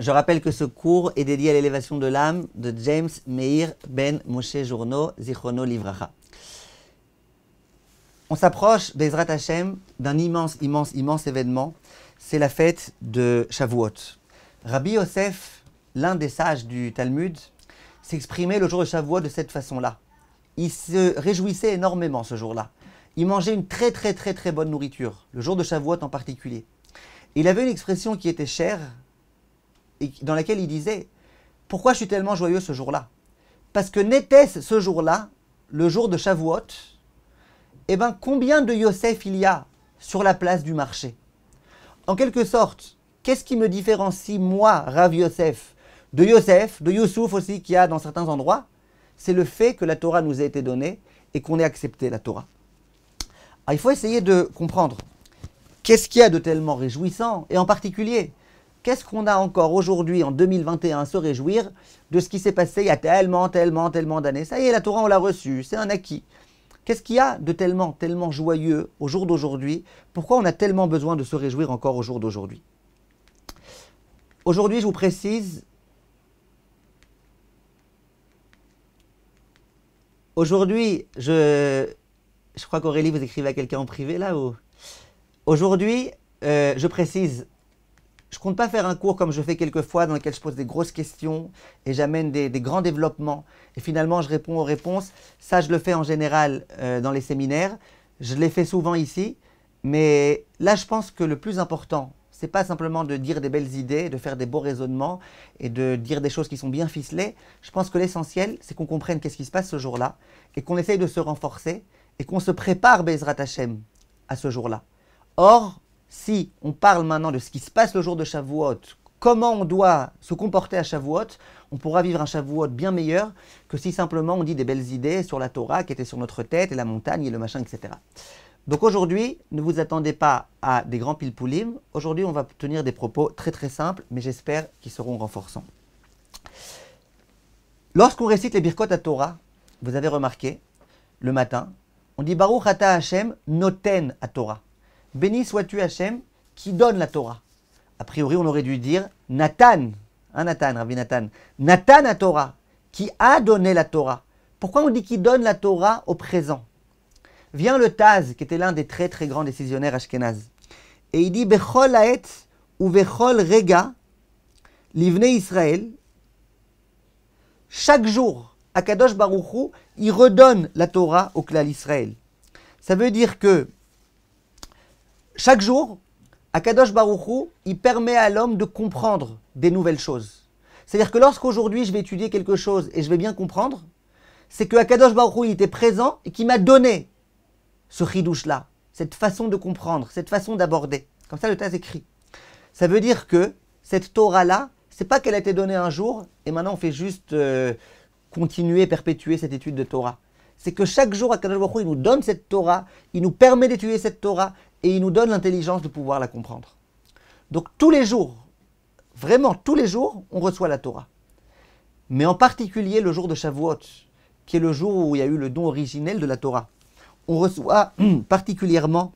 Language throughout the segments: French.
je rappelle que ce cours est dédié à l'élévation de l'âme de James Meir Ben Moshe Journo Zichrono Livracha. On s'approche, d'Ezrat Hashem, d'un immense, immense, immense événement. C'est la fête de Shavuot. Rabbi Yosef, l'un des sages du Talmud, s'exprimait le jour de Shavuot de cette façon-là. Il se réjouissait énormément ce jour-là. Il mangeait une très très très très bonne nourriture, le jour de Shavuot en particulier. Il avait une expression qui était chère dans laquelle il disait Pourquoi je suis tellement joyeux ce jour-là Parce que n'était-ce ce jour-là, le jour de Shavuot, eh ben combien de Yosef il y a sur la place du marché En quelque sorte, qu'est-ce qui me différencie, moi, Rav Yosef, de Yosef, de Youssouf aussi, qu'il y a dans certains endroits C'est le fait que la Torah nous a été donnée et qu'on ait accepté la Torah. Ah, il faut essayer de comprendre qu'est-ce qu'il y a de tellement réjouissant, et en particulier, qu'est-ce qu'on a encore aujourd'hui en 2021 à se réjouir de ce qui s'est passé il y a tellement, tellement, tellement d'années Ça y est, la Torah, on l'a reçue, c'est un acquis. Qu'est-ce qu'il y a de tellement, tellement joyeux au jour d'aujourd'hui Pourquoi on a tellement besoin de se réjouir encore au jour d'aujourd'hui Aujourd'hui, je vous précise, aujourd'hui, je, je crois qu'Aurélie, vous écrivez à quelqu'un en privé là haut Aujourd'hui, euh, je précise je ne compte pas faire un cours comme je fais quelquefois, dans lequel je pose des grosses questions et j'amène des, grands développements. Et finalement, je réponds aux réponses. Ça, je le fais en général euh, dans les séminaires. Je l'ai fait souvent ici. Mais là, je pense que le plus important, c'est pas simplement de dire des belles idées, de faire des beaux raisonnements et de dire des choses qui sont bien ficelées. Je pense que l'essentiel, c'est qu'on comprenne qu'est-ce qui se passe ce jour-là et qu'on essaye de se renforcer et qu'on se prépare, Bezrat Hashem, à ce jour-là. Or, si on parle maintenant de ce qui se passe le jour de Shavuot, comment on doit se comporter à Shavuot, on pourra vivre un Shavuot bien meilleur que si simplement on dit des belles idées sur la Torah qui était sur notre tête et la montagne et le machin, etc. Donc aujourd'hui, ne vous attendez pas à des grands pilpoulim. Aujourd'hui, on va tenir des propos très très simples, mais j'espère qu'ils seront renforçants. Lorsqu'on récite les Birkot à Torah, vous avez remarqué, le matin, on dit Baruch Ata Hashem Noten à Torah. Béni sois-tu Hachem qui donne la Torah. A priori, on aurait dû dire Nathan, hein, Nathan, Rabbi Nathan, Nathan a Torah, qui a donné la Torah. Pourquoi on dit qu'il donne la Torah au présent Vient le Taz, qui était l'un des très très grands décisionnaires Ashkenaz, et il dit Bechol haet ou Bechol rega, Israël, chaque jour, à kadosh Baruchou, il redonne la Torah au clan Israël. Ça veut dire que chaque jour, Akadosh Baruchou, il permet à l'homme de comprendre des nouvelles choses. C'est-à-dire que lorsqu'aujourd'hui je vais étudier quelque chose et je vais bien comprendre, c'est que Akadosh Baruchou, était présent et qui m'a donné ce ridouche-là, cette façon de comprendre, cette façon d'aborder. Comme ça, le tas écrit. Ça veut dire que cette Torah-là, c'est pas qu'elle a été donnée un jour et maintenant on fait juste euh, continuer, perpétuer cette étude de Torah. C'est que chaque jour, Akadosh Baruch il nous donne cette Torah, il nous permet d'étudier cette Torah, et il nous donne l'intelligence de pouvoir la comprendre. Donc tous les jours, vraiment tous les jours, on reçoit la Torah. Mais en particulier le jour de Shavuot, qui est le jour où il y a eu le don originel de la Torah. On reçoit particulièrement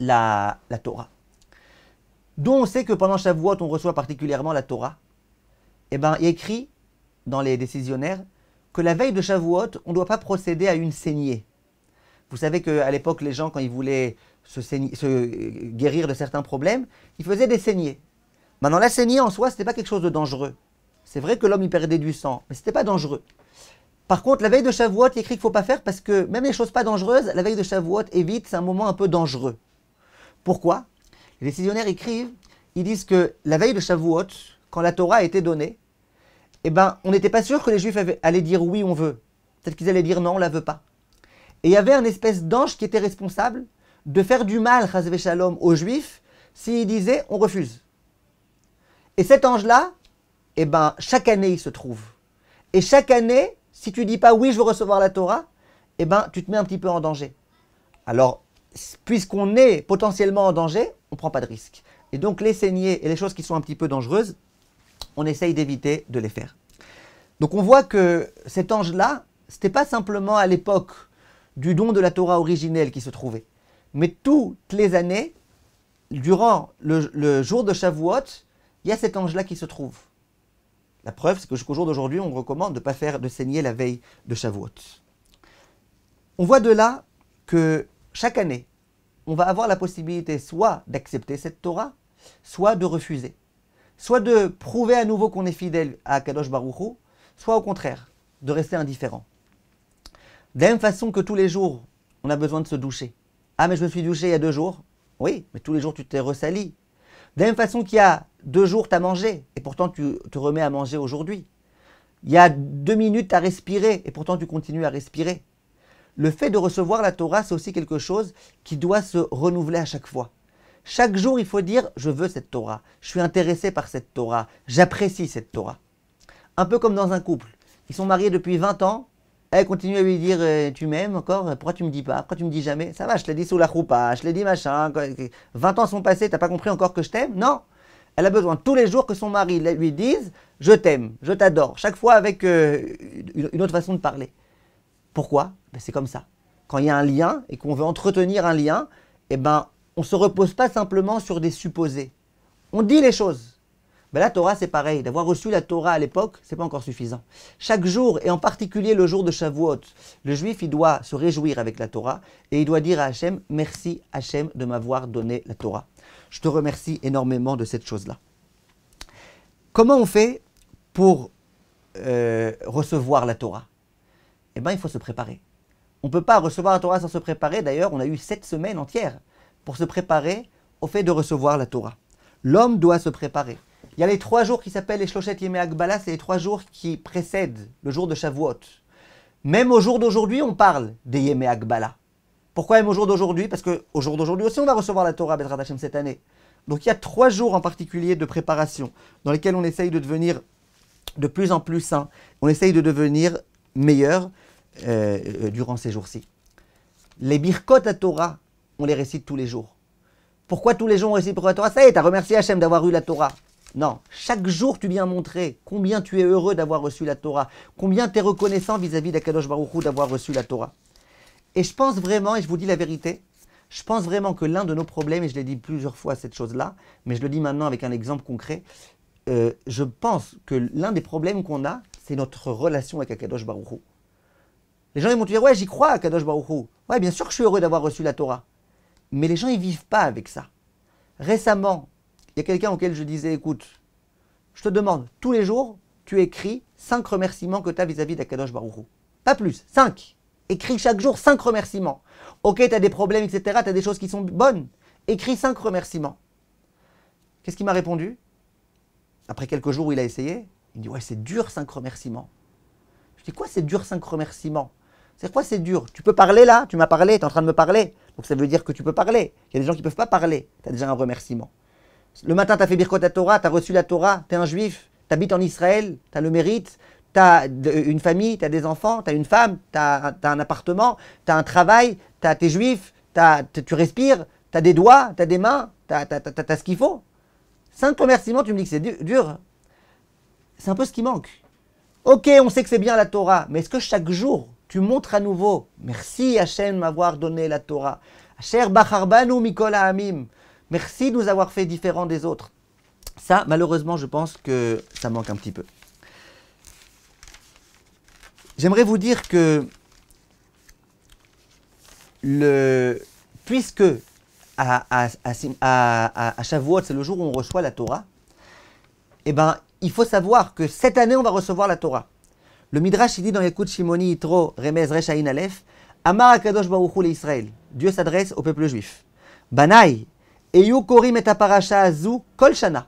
la, Torah. Dont on sait que pendant Shavuot, on reçoit particulièrement la Torah. Eh bien, il est écrit dans les décisionnaires que la veille de Shavuot, on ne doit pas procéder à une saignée. Vous savez qu'à l'époque, les gens, quand ils voulaient se, euh, guérir de certains problèmes, il faisait des saignées. Maintenant, la saignée en soi, ce n'était pas quelque chose de dangereux. C'est vrai que l'homme y perdait du sang, mais ce n'était pas dangereux. Par contre, la veille de Shavuot, il écrit qu'il ne faut pas faire parce que même les choses pas dangereuses, la veille de Shavuot évite, c'est un moment un peu dangereux. Pourquoi Les décisionnaires écrivent, ils disent que la veille de Shavuot, quand la Torah a été donnée, eh ben, on n'était pas sûr que les Juifs allaient dire oui, on veut. Peut-être qu'ils allaient dire non, on la veut pas. Et il y avait un espèce d'ange qui était responsable de faire du mal, Shalom, aux Juifs s'il disait on refuse. Et cet ange-là, eh ben, chaque année, il se trouve. Et chaque année, si tu dis pas oui, je veux recevoir la Torah, eh ben, tu te mets un petit peu en danger. Alors, puisqu'on est potentiellement en danger, on ne prend pas de risque. Et donc, les saignées et les choses qui sont un petit peu dangereuses, on essaye d'éviter de les faire. Donc, on voit que cet ange-là, ce n'était pas simplement à l'époque du don de la Torah originelle qui se trouvait. Mais toutes les années, durant le, jour de Shavuot, il y a cet ange-là qui se trouve. La preuve, c'est que jusqu'au jour d'aujourd'hui, on recommande de ne pas faire de saigner la veille de Shavuot. On voit de là que chaque année, on va avoir la possibilité soit d'accepter cette Torah, soit de refuser, soit de prouver à nouveau qu'on est fidèle à Kadosh Baruchou, soit au contraire, de rester indifférent. De la même façon que tous les jours, on a besoin de se doucher. Ah, mais je me suis douché il y a deux jours. Oui, mais tous les jours, tu t'es ressali. De la même façon qu'il y a deux jours, tu as mangé, et pourtant tu te remets à manger aujourd'hui. Il y a deux minutes, tu as respiré, et pourtant tu continues à respirer. Le fait de recevoir la Torah, c'est aussi quelque chose qui doit se renouveler à chaque fois. Chaque jour, il faut dire Je veux cette Torah, je suis intéressé par cette Torah, j'apprécie cette Torah. Un peu comme dans un couple. Ils sont mariés depuis 20 ans, elle eh, continue à lui dire euh, Tu m'aimes encore Pourquoi tu me dis pas Pourquoi tu me dis jamais Ça va, je l'ai dit sous la roupa, je l'ai dit machin. 20 ans sont passés, t'as pas compris encore que je t'aime Non Elle a besoin tous les jours que son mari lui dise Je t'aime, je t'adore. Chaque fois avec euh, une autre façon de parler. Pourquoi ben, C'est comme ça. Quand il y a un lien et qu'on veut entretenir un lien, eh ben, on ne se repose pas simplement sur des supposés. On dit les choses. Ben, la Torah, c'est pareil. D'avoir reçu la Torah à l'époque, c'est pas encore suffisant. Chaque jour, et en particulier le jour de Shavuot, le juif, il doit se réjouir avec la Torah et il doit dire à Hachem, merci Hachem de m'avoir donné la Torah. Je te remercie énormément de cette chose-là. Comment on fait pour euh, recevoir la Torah Eh bien, il faut se préparer. On ne peut pas recevoir la Torah sans se préparer. D'ailleurs, on a eu sept semaines entières pour se préparer au fait de recevoir la Torah. L'homme doit se préparer. Il y a les trois jours qui s'appellent les Shlochet Yemei Akbala, c'est les trois jours qui précèdent le jour de Shavuot. Même au jour d'aujourd'hui, on parle des Yemei Akbala. Pourquoi même au jour d'aujourd'hui Parce qu'au jour d'aujourd'hui aussi, on va recevoir la Torah Bedrat Hashem cette année. Donc il y a trois jours en particulier de préparation dans lesquels on essaye de devenir de plus en plus sain. On essaye de devenir meilleur euh, euh, durant ces jours-ci. Les birkot à Torah, on les récite tous les jours. Pourquoi tous les jours on récite pour la Torah Ça y est, t'as remercié Hachem d'avoir eu la Torah. Non, chaque jour tu viens montrer combien tu es heureux d'avoir reçu la Torah, combien tu es reconnaissant vis-à-vis d'Akadosh Baruchou d'avoir reçu la Torah. Et je pense vraiment, et je vous dis la vérité, je pense vraiment que l'un de nos problèmes, et je l'ai dit plusieurs fois cette chose-là, mais je le dis maintenant avec un exemple concret, euh, je pense que l'un des problèmes qu'on a, c'est notre relation avec Akadosh Baruchou. Les gens ils vont te dire ouais j'y crois Akadosh Baruchou, ouais bien sûr que je suis heureux d'avoir reçu la Torah, mais les gens ils vivent pas avec ça. Récemment, il y a quelqu'un auquel je disais, écoute, je te demande, tous les jours, tu écris cinq remerciements que tu as vis-à-vis d'Akadosh Baruchou. Pas plus, 5. Écris chaque jour cinq remerciements. Ok, tu as des problèmes, etc., tu as des choses qui sont bonnes. Écris cinq remerciements. Qu'est-ce qu'il m'a répondu Après quelques jours où il a essayé, il dit, ouais, c'est dur cinq remerciements. Je dis, quoi c'est dur cinq remerciements c'est quoi c'est dur Tu peux parler là Tu m'as parlé, tu es en train de me parler. Donc ça veut dire que tu peux parler. Il y a des gens qui ne peuvent pas parler. Tu as déjà un remerciement. Le matin, tu as fait Birkot à Torah, tu as reçu la Torah, tu es un juif, tu habites en Israël, tu as le mérite, tu as une famille, tu as des enfants, tu as une femme, tu as, un appartement, tu as un travail, tu es juif, tu respires, tu as des doigts, tu as des mains, tu as, ce qu'il faut. Cinq remerciements, tu me dis que c'est dur. C'est un peu ce qui manque. Ok, on sait que c'est bien la Torah, mais est-ce que chaque jour, tu montres à nouveau Merci à de m'avoir donné la Torah. Cher Bacharbanu Mikola Amim. Merci de nous avoir fait différents des autres. Ça, malheureusement, je pense que ça manque un petit peu. J'aimerais vous dire que le, puisque à, à, Shavuot, c'est le jour où on reçoit la Torah, eh ben, il faut savoir que cette année, on va recevoir la Torah. Le Midrash, il dit dans Yakut Shimoni Yitro Remez Reshaïn Aleph, Amar Israël. Dieu s'adresse au peuple juif. Banaï, et Korim et paracha azu shana.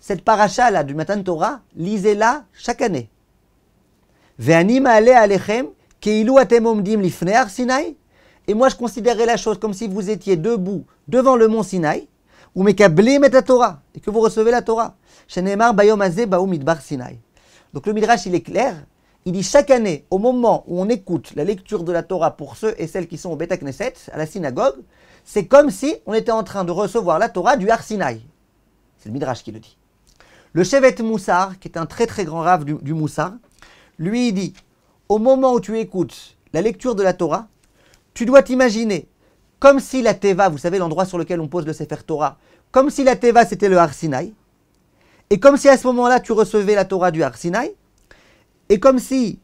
Cette paracha là du matin Torah, lisez-la chaque année. Et moi je considérais la chose comme si vous étiez debout devant le mont Sinai, ou mekablim et Torah et que vous recevez la Torah. Shenemar bayom Sinai. Donc le midrash il est clair. Il dit chaque année, au moment où on écoute la lecture de la Torah pour ceux et celles qui sont au Beta à la synagogue, c'est comme si on était en train de recevoir la Torah du Arsinaï. C'est le Midrash qui le dit. Le Chevet Moussar, qui est un très très grand rave du, du Moussar, lui dit Au moment où tu écoutes la lecture de la Torah, tu dois t'imaginer comme si la Teva, vous savez l'endroit sur lequel on pose le Sefer Torah, comme si la Teva c'était le Arsinaï, et comme si à ce moment-là tu recevais la Torah du Arsinaï, et comme si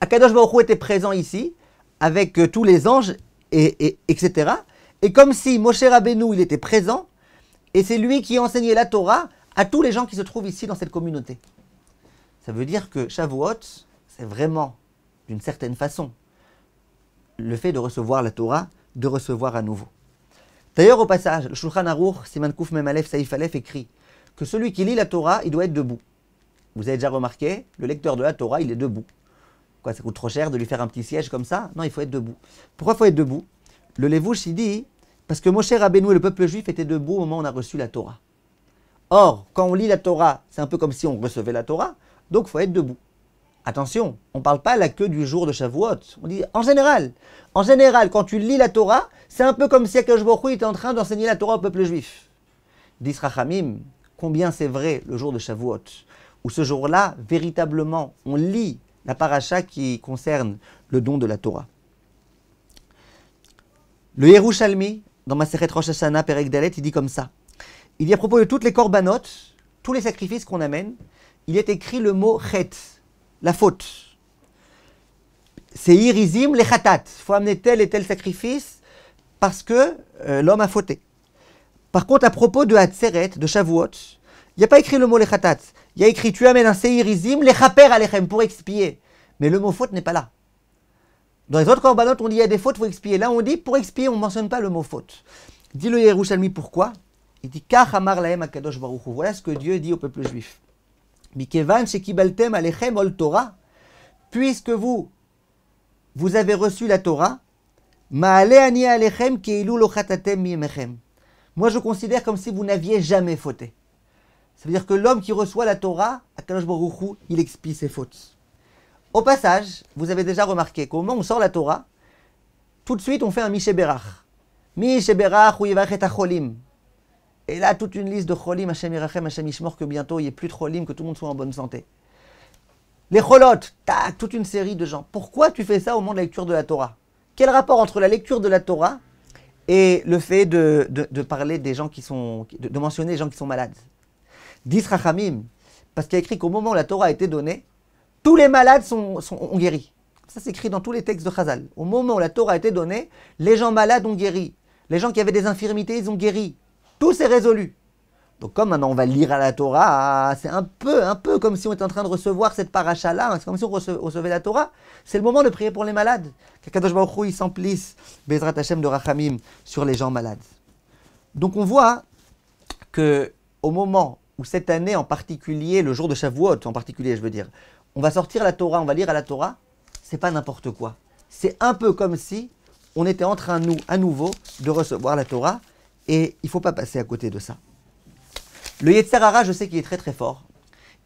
Akadosh Baruch était présent ici, avec euh, tous les anges et, etc. Et comme si Moshe Rabbeinu, il était présent, et c'est lui qui enseignait la Torah à tous les gens qui se trouvent ici dans cette communauté. Ça veut dire que Shavuot, c'est vraiment, d'une certaine façon, le fait de recevoir la Torah, de recevoir à nouveau. D'ailleurs, au passage, le Shulchan Arour, Siman Kouf Memalef Saif Alef, écrit que celui qui lit la Torah, il doit être debout. Vous avez déjà remarqué, le lecteur de la Torah, il est debout. Quoi, ça coûte trop cher de lui faire un petit siège comme ça Non, il faut être debout. Pourquoi il faut être debout Le Lévouche, il dit parce que Moshe Rabbeinu et le peuple juif était debout au moment où on a reçu la Torah. Or, quand on lit la Torah, c'est un peu comme si on recevait la Torah, donc il faut être debout. Attention, on ne parle pas à la queue du jour de Shavuot. On dit en général. En général, quand tu lis la Torah, c'est un peu comme si Akash était en train d'enseigner la Torah au peuple juif. D'Israchamim, combien c'est vrai le jour de Shavuot, où ce jour-là, véritablement, on lit la paracha qui concerne le don de la Torah. Le Yerushalmi, dans ma Rosh Hashanah, Perek Dalet, il dit comme ça. Il dit à propos de toutes les corbanotes, tous les sacrifices qu'on amène, il est écrit le mot chet, la faute. C'est irizim le khatat. Il faut amener tel et tel sacrifice parce que euh, l'homme a fauté. Par contre, à propos de Hatzeret, de Shavuot, il n'y a pas écrit le mot lechatat. Il y a écrit tu amènes un seirizim, lechaper alechem, pour expier. Mais le mot faute n'est pas là. Dans les autres corbanotes on dit il y a des fautes, il faut expier. Là, on dit pour expier, on ne mentionne pas le mot faute. Dit le Yerushalmi pourquoi Il dit Kachamar lahem akadosh baruchu. Voilà ce que Dieu dit au peuple juif. Mikevan shekibaltem alechem ol Torah. Puisque vous, vous avez reçu la Torah, Ma maale Ania alechem keilu mi miemechem. Moi, je considère comme si vous n'aviez jamais fauté. Ça veut dire que l'homme qui reçoit la Torah, à il expie ses fautes. Au passage, vous avez déjà remarqué qu'au moment où on sort la Torah, tout de suite on fait un Miché Berach. ou « Berach ou Cholim. Et là, toute une liste de Cholim, Hashem Irachem, Hashem que bientôt il n'y ait plus de Cholim, que tout le monde soit en bonne santé. Les Cholotes, tac, toute une série de gens. Pourquoi tu fais ça au moment de la lecture de la Torah Quel rapport entre la lecture de la Torah et le fait de, parler des gens qui sont, de, de mentionner les gens qui sont malades Dis Rachamim, parce qu'il y a écrit qu'au moment où la Torah a été donnée, tous les malades sont, ont guéri. Ça s'écrit dans tous les textes de Chazal. Au moment où la Torah a été donnée, les gens malades ont guéri. Les gens qui avaient des infirmités, ils ont guéri. Tout s'est résolu. Donc comme maintenant on va lire à la Torah, ah, c'est un peu, un peu comme si on était en train de recevoir cette paracha-là, hein. c'est comme si on recevait la Torah. C'est le moment de prier pour les malades. Qu'Akadosh Baruch s'emplisse, Bezrat de Rachamim, sur les gens malades. Donc on voit que au moment ou cette année en particulier, le jour de Shavuot en particulier, je veux dire, on va sortir la Torah, on va lire à la Torah, c'est pas n'importe quoi. C'est un peu comme si on était en train, nous, à nouveau, de recevoir la Torah, et il faut pas passer à côté de ça. Le Hara, je sais qu'il est très très fort.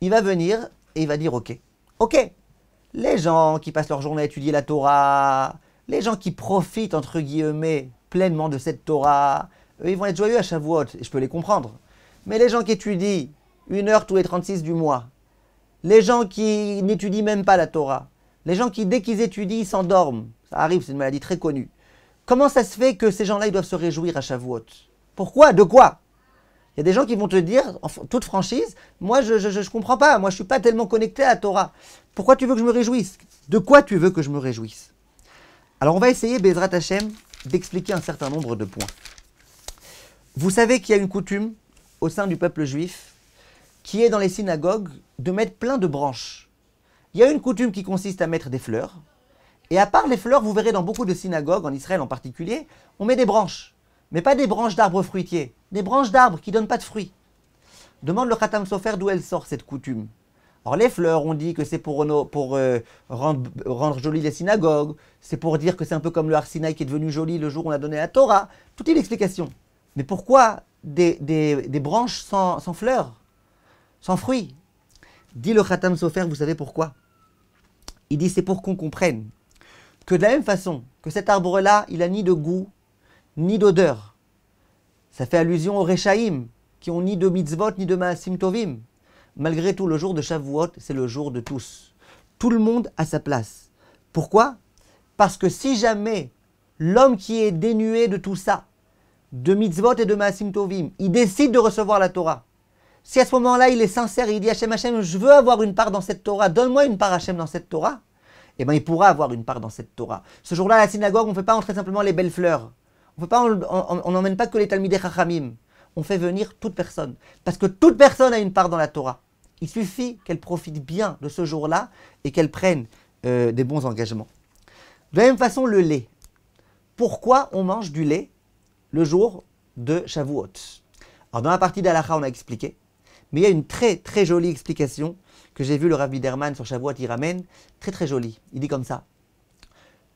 Il va venir et il va dire Ok, ok, les gens qui passent leur journée à étudier la Torah, les gens qui profitent, entre guillemets, pleinement de cette Torah, eux, ils vont être joyeux à Shavuot, et je peux les comprendre. Mais les gens qui étudient une heure tous les 36 du mois, les gens qui n'étudient même pas la Torah, les gens qui, dès qu'ils étudient, s'endorment, ça arrive, c'est une maladie très connue. Comment ça se fait que ces gens-là, ils doivent se réjouir à Shavuot Pourquoi De quoi Il y a des gens qui vont te dire, en toute franchise, moi, je ne comprends pas, moi, je ne suis pas tellement connecté à la Torah. Pourquoi tu veux que je me réjouisse De quoi tu veux que je me réjouisse Alors, on va essayer, Bezrat Hashem, d'expliquer un certain nombre de points. Vous savez qu'il y a une coutume au sein du peuple juif, qui est dans les synagogues, de mettre plein de branches. Il y a une coutume qui consiste à mettre des fleurs. Et à part les fleurs, vous verrez dans beaucoup de synagogues, en Israël en particulier, on met des branches. Mais pas des branches d'arbres fruitiers, des branches d'arbres qui ne donnent pas de fruits. Demande le Khatam Sofer d'où elle sort cette coutume. Or, les fleurs, on dit que c'est pour, euh, euh, rendre, jolies les synagogues, c'est pour dire que c'est un peu comme le Harsinaï qui est devenu joli le jour où on a donné la Torah. Tout est l'explication. Mais pourquoi des, branches sans, fleurs, sans fruits Dit le Khatam Sofer, vous savez pourquoi Il dit c'est pour qu'on comprenne que de la même façon que cet arbre-là, il a ni de goût, ni d'odeur. Ça fait allusion aux Rechaim, qui ont ni de mitzvot, ni de maasim tovim. Malgré tout, le jour de Shavuot, c'est le jour de tous. Tout le monde a sa place. Pourquoi Parce que si jamais l'homme qui est dénué de tout ça, de mitzvot et de maasim tovim. Il décide de recevoir la Torah. Si à ce moment-là, il est sincère il dit Hachem, Hachem, je veux avoir une part dans cette Torah, donne-moi une part Hachem dans cette Torah, eh bien, il pourra avoir une part dans cette Torah. Ce jour-là, à la synagogue, on ne fait pas entrer simplement les belles fleurs. On n'emmène pas que les Talmidei Chachamim. On fait venir toute personne. Parce que toute personne a une part dans la Torah. Il suffit qu'elle profite bien de ce jour-là et qu'elle prenne euh, des bons engagements. De la même façon, le lait. Pourquoi on mange du lait le jour de Shavuot. Alors dans la partie d'Alaha, on a expliqué, mais il y a une très très jolie explication que j'ai vu le Rav Biderman sur Shavuot, il ramène, très très jolie. Il dit comme ça.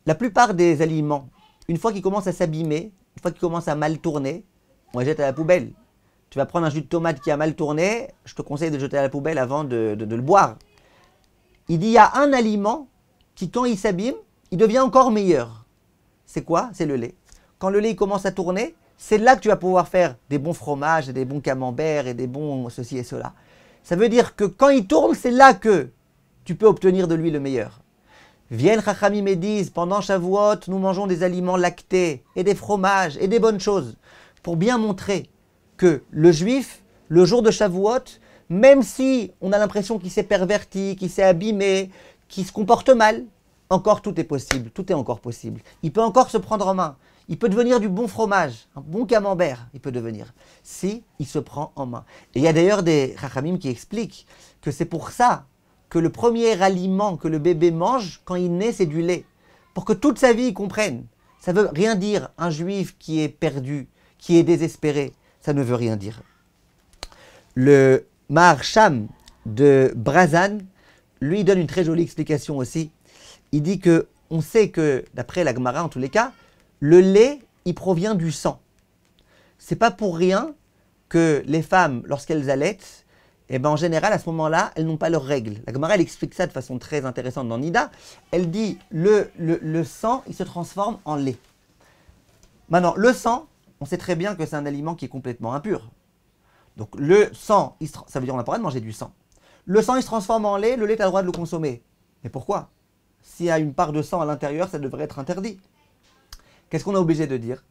La plupart des aliments, une fois qu'ils commencent à s'abîmer, une fois qu'ils commencent à mal tourner, on les jette à la poubelle. Tu vas prendre un jus de tomate qui a mal tourné, je te conseille de le jeter à la poubelle avant de, de le boire. Il dit, il y a un aliment qui, quand il s'abîme, il devient encore meilleur. C'est quoi C'est le lait quand le lait commence à tourner, c'est là que tu vas pouvoir faire des bons fromages, et des bons camemberts et des bons ceci et cela. Ça veut dire que quand il tourne, c'est là que tu peux obtenir de lui le meilleur. Viennent Chachamim et disent, pendant Shavuot, nous mangeons des aliments lactés et des fromages et des bonnes choses pour bien montrer que le juif, le jour de Shavuot, même si on a l'impression qu'il s'est perverti, qu'il s'est abîmé, qu'il se comporte mal, encore tout est possible, tout est encore possible. Il peut encore se prendre en main. Il peut devenir du bon fromage, un bon camembert, il peut devenir, si il se prend en main. Et il y a d'ailleurs des rachamim qui expliquent que c'est pour ça que le premier aliment que le bébé mange quand il naît, c'est du lait. Pour que toute sa vie, il comprenne. Ça ne veut rien dire, un juif qui est perdu, qui est désespéré, ça ne veut rien dire. Le Maharsham de Brazan lui donne une très jolie explication aussi. Il dit que on sait que, d'après la Gemara en tous les cas, le lait, il provient du sang. C'est pas pour rien que les femmes, lorsqu'elles allaitent, et eh ben en général, à ce moment-là, elles n'ont pas leurs règles. La Gemara, elle explique ça de façon très intéressante dans Nida. Elle dit le, sang, il se transforme en lait. Maintenant, le sang, on sait très bien que c'est un aliment qui est complètement impur. Donc le sang, ça veut dire qu'on n'a pas le droit de manger du sang. Le sang, il se transforme en lait, le lait, tu as le droit de le consommer. Mais pourquoi S'il y a une part de sang à l'intérieur, ça devrait être interdit qu'est-ce qu'on est obligé de dire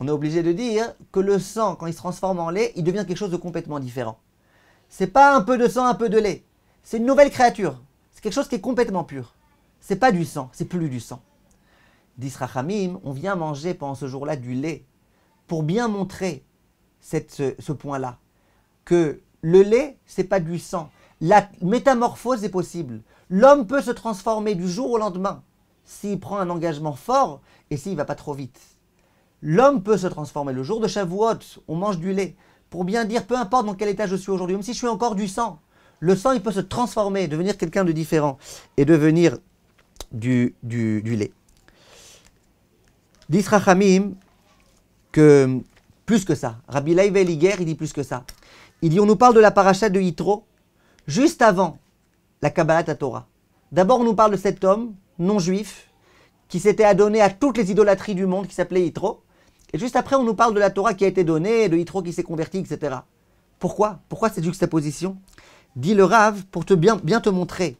On est obligé de dire que le sang, quand il se transforme en lait, il devient quelque chose de complètement différent. C'est pas un peu de sang, un peu de lait. C'est une nouvelle créature. C'est quelque chose qui est complètement pur. C'est pas du sang, c'est plus du sang. D'Israchamim, on vient manger pendant ce jour-là du lait pour bien montrer ce, ce point-là. Que le lait, c'est pas du sang. La métamorphose est possible. L'homme peut se transformer du jour au lendemain s'il prend un engagement fort et s'il ne va pas trop vite. L'homme peut se transformer. Le jour de Shavuot, on mange du lait. Pour bien dire, peu importe dans quel état je suis aujourd'hui, même si je suis encore du sang, le sang, il peut se transformer, devenir quelqu'un de différent et devenir du, du, du lait. Disra que plus que ça, Rabbi Laïve il dit plus que ça. Il dit, on nous parle de la paracha de Yitro, juste avant la Kabbalah Torah. D'abord, on nous parle de cet homme non juif qui s'était adonné à toutes les idolâtries du monde, qui s'appelait Yitro. Et juste après, on nous parle de la Torah qui a été donnée, de Yitro qui s'est converti, etc. Pourquoi Pourquoi cette juxtaposition Dit le Rave pour te bien, te montrer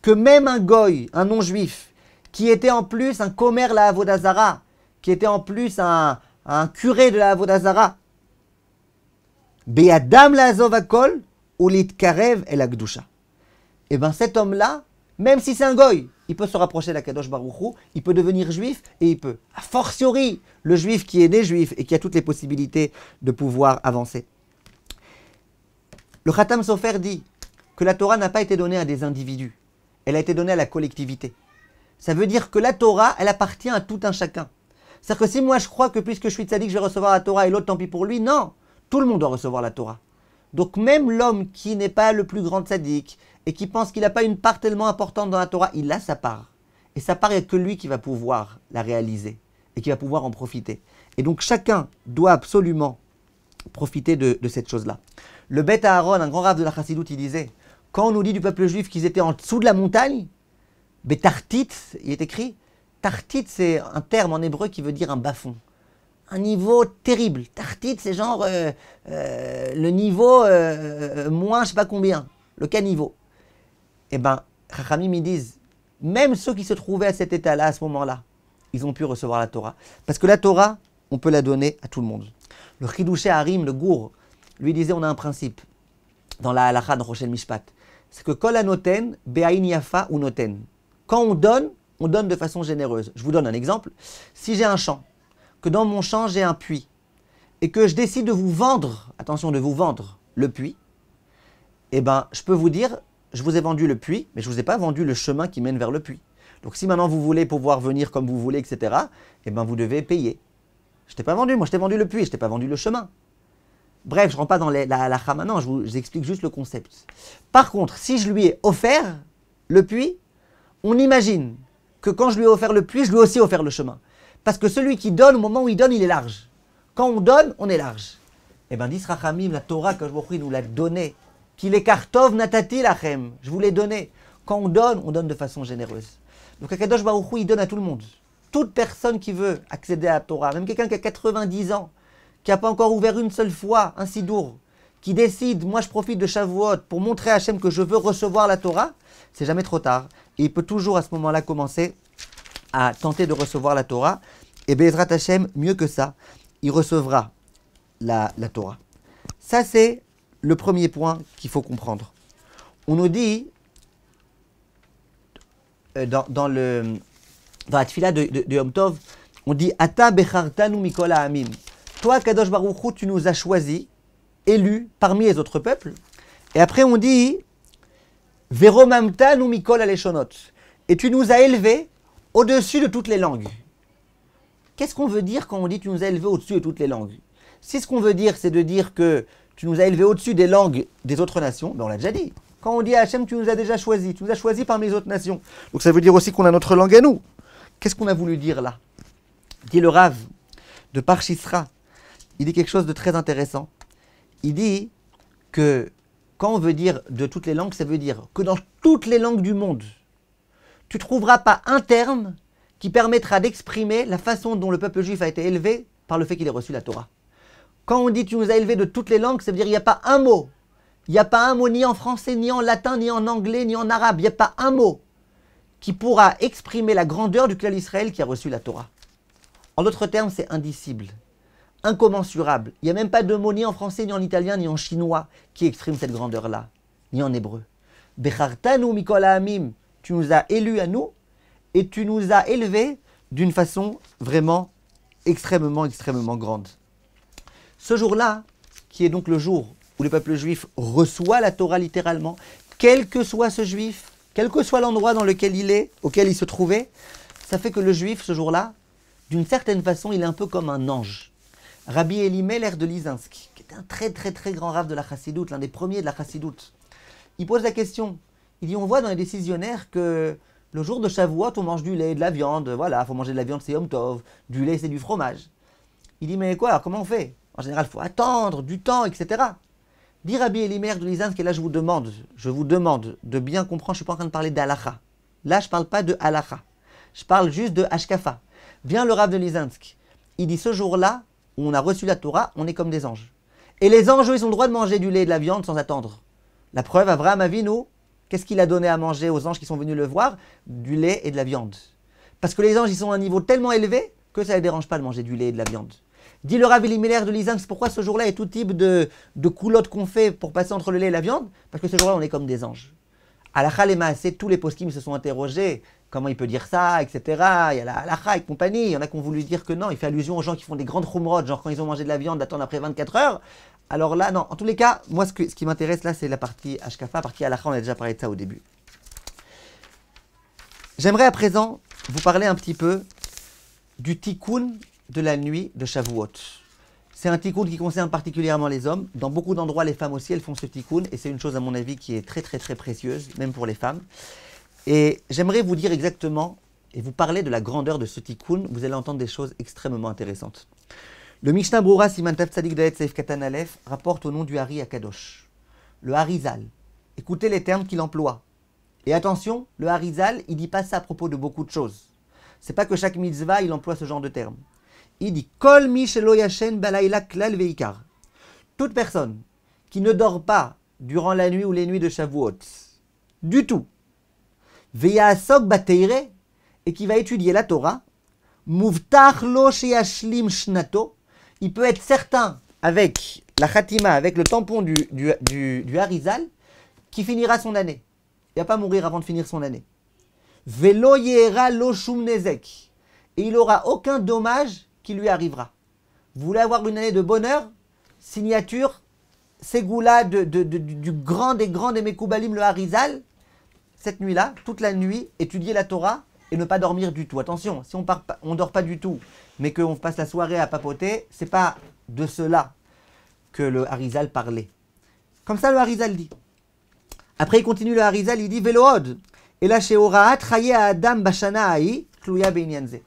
que même un goy, un non-juif, qui était en plus un commère la Avodazara, qui était en plus un, curé de la Avodazara, Beadam la Azovakol, l'ite Karev et la Gdusha. Et eh bien cet homme-là, même si c'est un goy, il peut se rapprocher de la Kadosh Baruchou, il peut devenir juif et il peut, a fortiori, le juif qui est né juif et qui a toutes les possibilités de pouvoir avancer. Le Khatam Sofer dit que la Torah n'a pas été donnée à des individus, elle a été donnée à la collectivité. Ça veut dire que la Torah, elle appartient à tout un chacun. C'est-à-dire que si moi je crois que puisque je suis tzaddik, je vais recevoir la Torah et l'autre tant pis pour lui, non, tout le monde doit recevoir la Torah. Donc même l'homme qui n'est pas le plus grand tzaddik, et qui pense qu'il n'a pas une part tellement importante dans la Torah, il a sa part. Et sa part, il n'y a que lui qui va pouvoir la réaliser et qui va pouvoir en profiter. Et donc chacun doit absolument profiter de, cette chose-là. Le Beth Aaron, un grand rave de la Chassidoute, il disait, quand on nous dit du peuple juif qu'ils étaient en dessous de la montagne, Betartit, il est écrit, Tartit, c'est un terme en hébreu qui veut dire un bas-fond. Un niveau terrible. Tartit, c'est genre euh, euh, le niveau euh, moins je sais pas combien, le caniveau eh bien, Chachamim, ils disent, même ceux qui se trouvaient à cet état-là, à ce moment-là, ils ont pu recevoir la Torah. Parce que la Torah, on peut la donner à tout le monde. Le Chidouché Harim, le gour, lui disait, on a un principe dans la halacha de Rochel Mishpat. C'est que kol anoten, be'ain yafa ou noten. Quand on donne, on donne de façon généreuse. Je vous donne un exemple. Si j'ai un champ, que dans mon champ j'ai un puits, et que je décide de vous vendre, attention, de vous vendre le puits, eh ben, je peux vous dire, je vous ai vendu le puits, mais je ne vous ai pas vendu le chemin qui mène vers le puits. Donc si maintenant vous voulez pouvoir venir comme vous voulez, etc., eh bien vous devez payer. Je t'ai pas vendu, moi je t'ai vendu le puits, je t'ai pas vendu le chemin. Bref, je ne rentre pas dans la rama, maintenant, je vous explique juste le concept. Par contre, si je lui ai offert le puits, on imagine que quand je lui ai offert le puits, je lui ai aussi offert le chemin. Parce que celui qui donne, au moment où il donne, il est large. Quand on donne, on est large. Eh bien, dis la Torah que je vous nous l'a donnée qui les kartov natati lachem, je vous l'ai donné. Quand on donne, on donne de façon généreuse. Donc Akadosh Baruch Hu, il donne à tout le monde. Toute personne qui veut accéder à la Torah, même quelqu'un qui a 90 ans, qui n'a pas encore ouvert une seule fois un sidour, qui décide, moi je profite de Shavuot pour montrer à Hachem que je veux recevoir la Torah, c'est jamais trop tard. il peut toujours à ce moment-là commencer à tenter de recevoir la Torah. Et Bezrat Hachem, mieux que ça, il recevra la Torah. Ça c'est le premier point qu'il faut comprendre. On nous dit euh, dans, le dans la tfila de, de, Yom Tov, on dit Ata bechartanu mikola amim. Toi, Kadosh Baruch tu nous as choisis, élus parmi les autres peuples. Et après, on dit Vero Veromamtanu mikola leshonot. Et tu nous as élevés au-dessus de toutes les langues. Qu'est-ce qu'on veut dire quand on dit tu nous as élevés au-dessus de toutes les langues Si ce qu'on veut dire, c'est de dire que tu nous as élevés au-dessus des langues des autres nations, mais ben, on l'a déjà dit. Quand on dit à Hachem, tu nous as déjà choisis, tu nous as choisis parmi les autres nations. Donc ça veut dire aussi qu'on a notre langue à nous. Qu'est-ce qu'on a voulu dire là Dit le Rav de Parchisra, il dit quelque chose de très intéressant. Il dit que quand on veut dire de toutes les langues, ça veut dire que dans toutes les langues du monde, tu ne trouveras pas un terme qui permettra d'exprimer la façon dont le peuple juif a été élevé par le fait qu'il ait reçu la Torah. Quand on dit tu nous as élevés de toutes les langues, ça veut dire il n'y a pas un mot. Il n'y a pas un mot ni en français, ni en latin, ni en anglais, ni en arabe. Il n'y a pas un mot qui pourra exprimer la grandeur du clan d'Israël qui a reçu la Torah. En d'autres termes, c'est indicible, incommensurable. Il n'y a même pas de mot ni en français, ni en italien, ni en chinois qui exprime cette grandeur-là, ni en hébreu. Bechartanu Mikola Amim, tu nous as élus à nous et tu nous as élevés d'une façon vraiment extrêmement, extrêmement grande. Ce jour-là, qui est donc le jour où le peuple juif reçoit la Torah littéralement, quel que soit ce juif, quel que soit l'endroit dans lequel il est, auquel il se trouvait, ça fait que le juif, ce jour-là, d'une certaine façon, il est un peu comme un ange. Rabbi l'ère de Lizinsk, qui est un très très très grand rave de la chassidoute, l'un des premiers de la chassidoute, il pose la question. Il dit, on voit dans les décisionnaires que le jour de Shavuot, on mange du lait, de la viande, voilà, faut manger de la viande, c'est omtov, du lait, c'est du fromage. Il dit, mais quoi, comment on fait en général, il faut attendre du temps, etc. Dit Rabbi Elimer de Lisansk, et là je vous demande, je vous demande de bien comprendre, je ne suis pas en train de parler d'Alacha. Là, je ne parle pas de Alacha. Je parle juste de Ashkafa. Vient le rab de Lisansk. Il dit ce jour-là, où on a reçu la Torah, on est comme des anges. Et les anges, ils ont le droit de manger du lait et de la viande sans attendre. La preuve, Avraham nous, qu'est-ce qu'il a donné à manger aux anges qui sont venus le voir Du lait et de la viande. Parce que les anges, ils sont à un niveau tellement élevé que ça ne les dérange pas de manger du lait et de la viande. Dit le Rav Elimelech de Lisanx, pourquoi ce jour-là et tout type de, de coulotte qu'on fait pour passer entre le lait et la viande Parce que ce jour-là, on est comme des anges. À la c'est tous les poskim se sont interrogés. Comment il peut dire ça, etc. Il y a la halacha et compagnie. Il y en a qui ont voulu dire que non. Il fait allusion aux gens qui font des grandes chumrodes, genre quand ils ont mangé de la viande, d'attendre après 24 heures. Alors là, non. En tous les cas, moi, ce, qui m'intéresse là, c'est la partie Ashkafa, la partie halacha. On a déjà parlé de ça au début. J'aimerais à présent vous parler un petit peu du tikkun de la nuit de Shavuot. C'est un tikkun qui concerne particulièrement les hommes. Dans beaucoup d'endroits, les femmes aussi, elles font ce tikkun. Et c'est une chose, à mon avis, qui est très, très, très précieuse, même pour les femmes. Et j'aimerais vous dire exactement et vous parler de la grandeur de ce tikkun. Vous allez entendre des choses extrêmement intéressantes. Le Mishnah Brura Siman Tzadik Daet Seif Katan rapporte au nom du Hari Kadosh. Le Harizal. Écoutez les termes qu'il emploie. Et attention, le Harizal, il dit pas ça à propos de beaucoup de choses. C'est pas que chaque mitzvah, il emploie ce genre de termes il dit Kol klal veikar. Toute personne qui ne dort pas durant la nuit ou les nuits de Shavuot, du tout, bateire, et qui va étudier la Torah, lo sheyashlim shnato, il peut être certain avec la khatima, avec le tampon du, du, du, harizal, qui finira son année. Il va pas mourir avant de finir son année. lo yera lo shumnezek. Et il aura aucun dommage qui lui arrivera. Vous voulez avoir une année de bonheur Signature Ségoula de, de, du grand des grands des Mekoubalim, le Harizal. Cette nuit-là, toute la nuit, étudier la Torah et ne pas dormir du tout. Attention, si on ne dort pas du tout, mais qu'on passe la soirée à papoter, c'est pas de cela que le Harizal parlait. Comme ça, le Harizal dit. Après, il continue le Harizal, il dit Velood. Et là, chez à Adam Bashana Aï, Kluya yanzé. »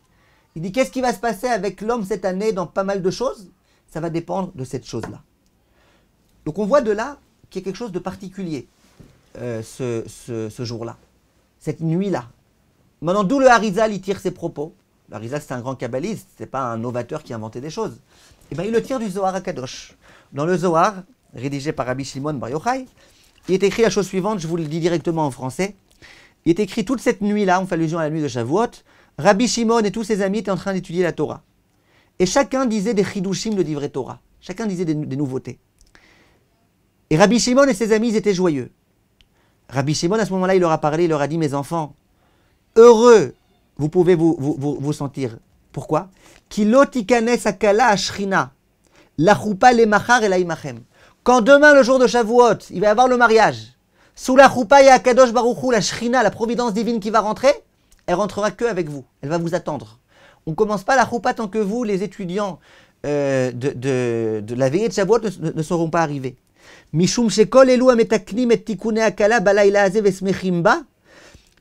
Il dit qu'est-ce qui va se passer avec l'homme cette année dans pas mal de choses Ça va dépendre de cette chose-là. Donc on voit de là qu'il y a quelque chose de particulier euh, ce, jour-là, cette nuit-là. Maintenant, d'où le Harizal, il tire ses propos. Le Harizal, c'est un grand kabbaliste, c'est pas un novateur qui inventait des choses. Eh bien, il le tire du Zohar à Kadosh. Dans le Zohar, rédigé par Rabbi Shimon Bar Yochai, il est écrit la chose suivante, je vous le dis directement en français. Il est écrit toute cette nuit-là, on fait allusion à la nuit de Shavuot, Rabbi Shimon et tous ses amis étaient en train d'étudier la Torah. Et chacun disait des chidushim de livret Torah. Chacun disait des, nouveautés. Et Rabbi Shimon et ses amis étaient joyeux. Rabbi Shimon, à ce moment-là, il leur a parlé, il leur a dit Mes enfants, heureux, vous pouvez vous, vous, vous, sentir. Pourquoi Quand demain, le jour de Shavuot, il va y avoir le mariage. Sous la choupa, il y a Kadosh la shrina, la providence divine qui va rentrer elle rentrera que avec vous. Elle va vous attendre. On ne commence pas la roupa tant que vous, les étudiants euh, de, de, la veillée de Shavuot, ne, seront pas arrivés. Mishum et tikune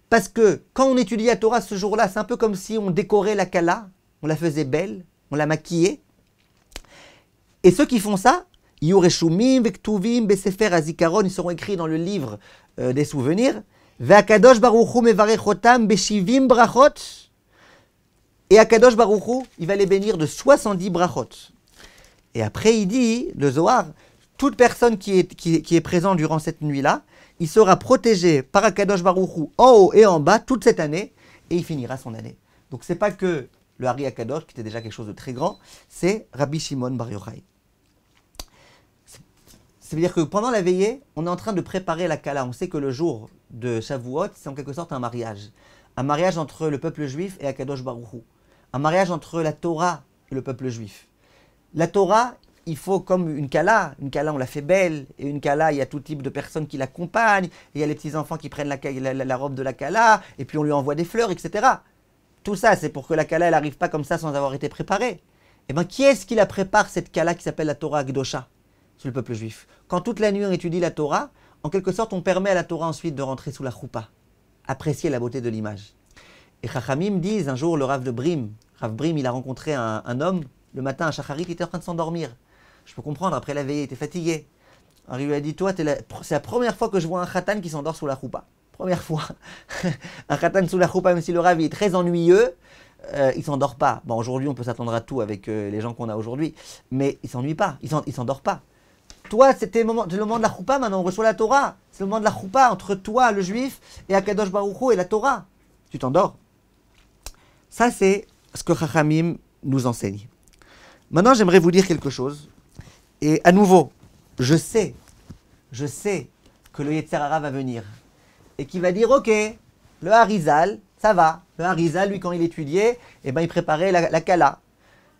Parce que quand on étudie la Torah ce jour-là, c'est un peu comme si on décorait la kala, on la faisait belle, on la maquillait. Et ceux qui font ça, Vektuvim, Besefer, Azikaron, ils seront écrits dans le livre euh, des souvenirs. Baruchou mevarechotam beshivim brachot. Et Akadosh Baruchou, il va les bénir de 70 brachot. Et après, il dit, le Zohar, toute personne qui est, qui, est présente durant cette nuit-là, il sera protégé par Akadosh Baruchou en haut et en bas toute cette année, et il finira son année. Donc c'est pas que le Hari Akadosh, qui était déjà quelque chose de très grand, c'est Rabbi Shimon Bar Yochai. cest veut dire que pendant la veillée, on est en train de préparer la Kala. On sait que le jour de Shavuot, c'est en quelque sorte un mariage. Un mariage entre le peuple juif et Akadosh Baruchou. Un mariage entre la Torah et le peuple juif. La Torah, il faut comme une Kala. Une Kala, on la fait belle. Et une Kala, il y a tout type de personnes qui l'accompagnent. Il y a les petits-enfants qui prennent la, robe de la Kala. Et puis on lui envoie des fleurs, etc. Tout ça, c'est pour que la Kala, elle n'arrive pas comme ça sans avoir été préparée. Eh bien, qui est-ce qui la prépare, cette Kala qui s'appelle la Torah Gdosha, sur le peuple juif Quand toute la nuit on étudie la Torah, en quelque sorte, on permet à la Torah ensuite de rentrer sous la choupa, apprécier la beauté de l'image. Et Chachamim disent, un jour, le Rav de Brim, Rav Brim, il a rencontré un, homme, le matin, à Chacharit, qui était en train de s'endormir. Je peux comprendre, après la veille il était fatigué. Alors il lui a dit, toi, c'est la première fois que je vois un khatan qui s'endort sous la choupa. Première fois. un khatan sous la choupa, même si le Rav est très ennuyeux, euh, il s'endort pas. Bon, aujourd'hui, on peut s'attendre à tout avec euh, les gens qu'on a aujourd'hui, mais il s'ennuie pas, il s'endort pas. Toi, c'était le moment, de la choupa, maintenant on reçoit la Torah. C'est le moment de la choupa entre toi, le juif, et Akadosh Baruchou et la Torah. Tu t'endors. Ça, c'est ce que Chachamim nous enseigne. Maintenant, j'aimerais vous dire quelque chose. Et à nouveau, je sais, je sais que le Yetzerara va venir. Et qui va dire, ok, le Harizal, ça va. Le Harizal, lui, quand il étudiait, eh ben, il préparait la, la Kala.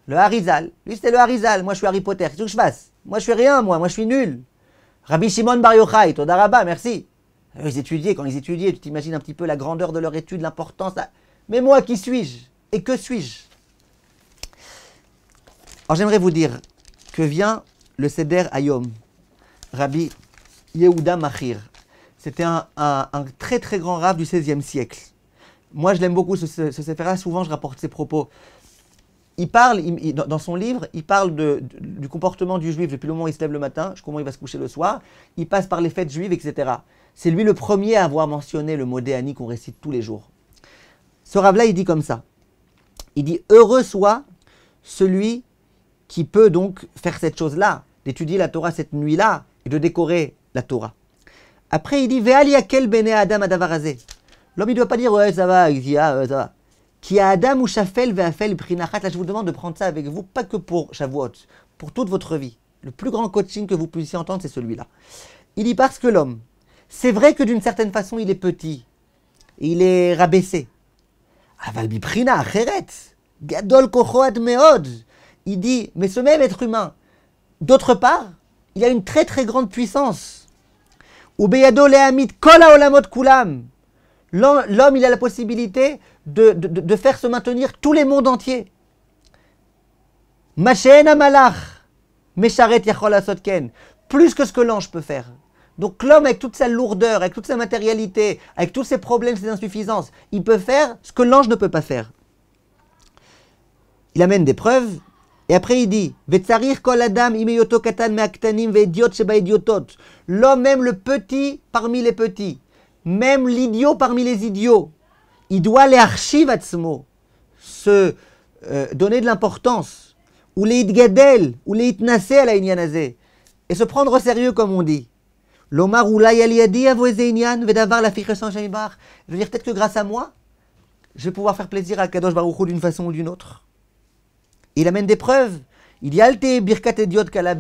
Le Harizal, lui, c'est le Harizal. Moi, je suis Harry Potter. Qu'est-ce que je fasse moi, je fais rien, moi. Moi, je suis nul. Rabbi Shimon Bar Yochai, Todaraba, merci. Ils étudiaient, quand ils étudiaient, tu t'imagines un petit peu la grandeur de leur étude, l'importance. Mais moi, qui suis-je Et que suis-je Alors, j'aimerais vous dire que vient le Seder Ayom, Rabbi Yehuda Machir. C'était un, très très grand rave du XVIe siècle. Moi, je l'aime beaucoup, ce, ce, Souvent, je rapporte ses propos il parle, dans son livre, il parle du comportement du juif depuis le moment où il se lève le matin comment il va se coucher le soir. Il passe par les fêtes juives, etc. C'est lui le premier à avoir mentionné le mot Déani qu'on récite tous les jours. Ce rave là il dit comme ça. Il dit Heureux soit celui qui peut donc faire cette chose-là, d'étudier la Torah cette nuit-là et de décorer la Torah. Après, il dit Ve'al yakel bene adam adavarazé. L'homme, il ne doit pas dire Ouais, ça va, ah ça va. Qui a Adam ou Shafel ve'afel brinachat. Là, je vous demande de prendre ça avec vous, pas que pour Shavuot, pour toute votre vie. Le plus grand coaching que vous puissiez entendre, c'est celui-là. Il dit parce que l'homme, c'est vrai que d'une certaine façon, il est petit, il est rabaissé. Aval gadol meod. Il dit, mais ce même être humain, d'autre part, il a une très très grande puissance. Ubeyado kol kulam. L'homme, il a la possibilité de, faire se maintenir tous les mondes entiers. Plus que ce que l'ange peut faire. Donc l'homme, avec toute sa lourdeur, avec toute sa matérialité, avec tous ses problèmes, ses insuffisances, il peut faire ce que l'ange ne peut pas faire. Il amène des preuves, et après il dit, L'homme, même le petit parmi les petits, même l'idiot parmi les idiots, il doit les mot, se euh, donner de l'importance, ou les itgadel, ou les Itnasser à la et se prendre au sérieux comme on dit. L'omar ou à vos inyan, vedavar la sans shamibar. Je veux dire, peut-être que grâce à moi, je vais pouvoir faire plaisir à Kadosh Baruchou d'une façon ou d'une autre. Il amène des preuves. Il y a alté birkat idiot kala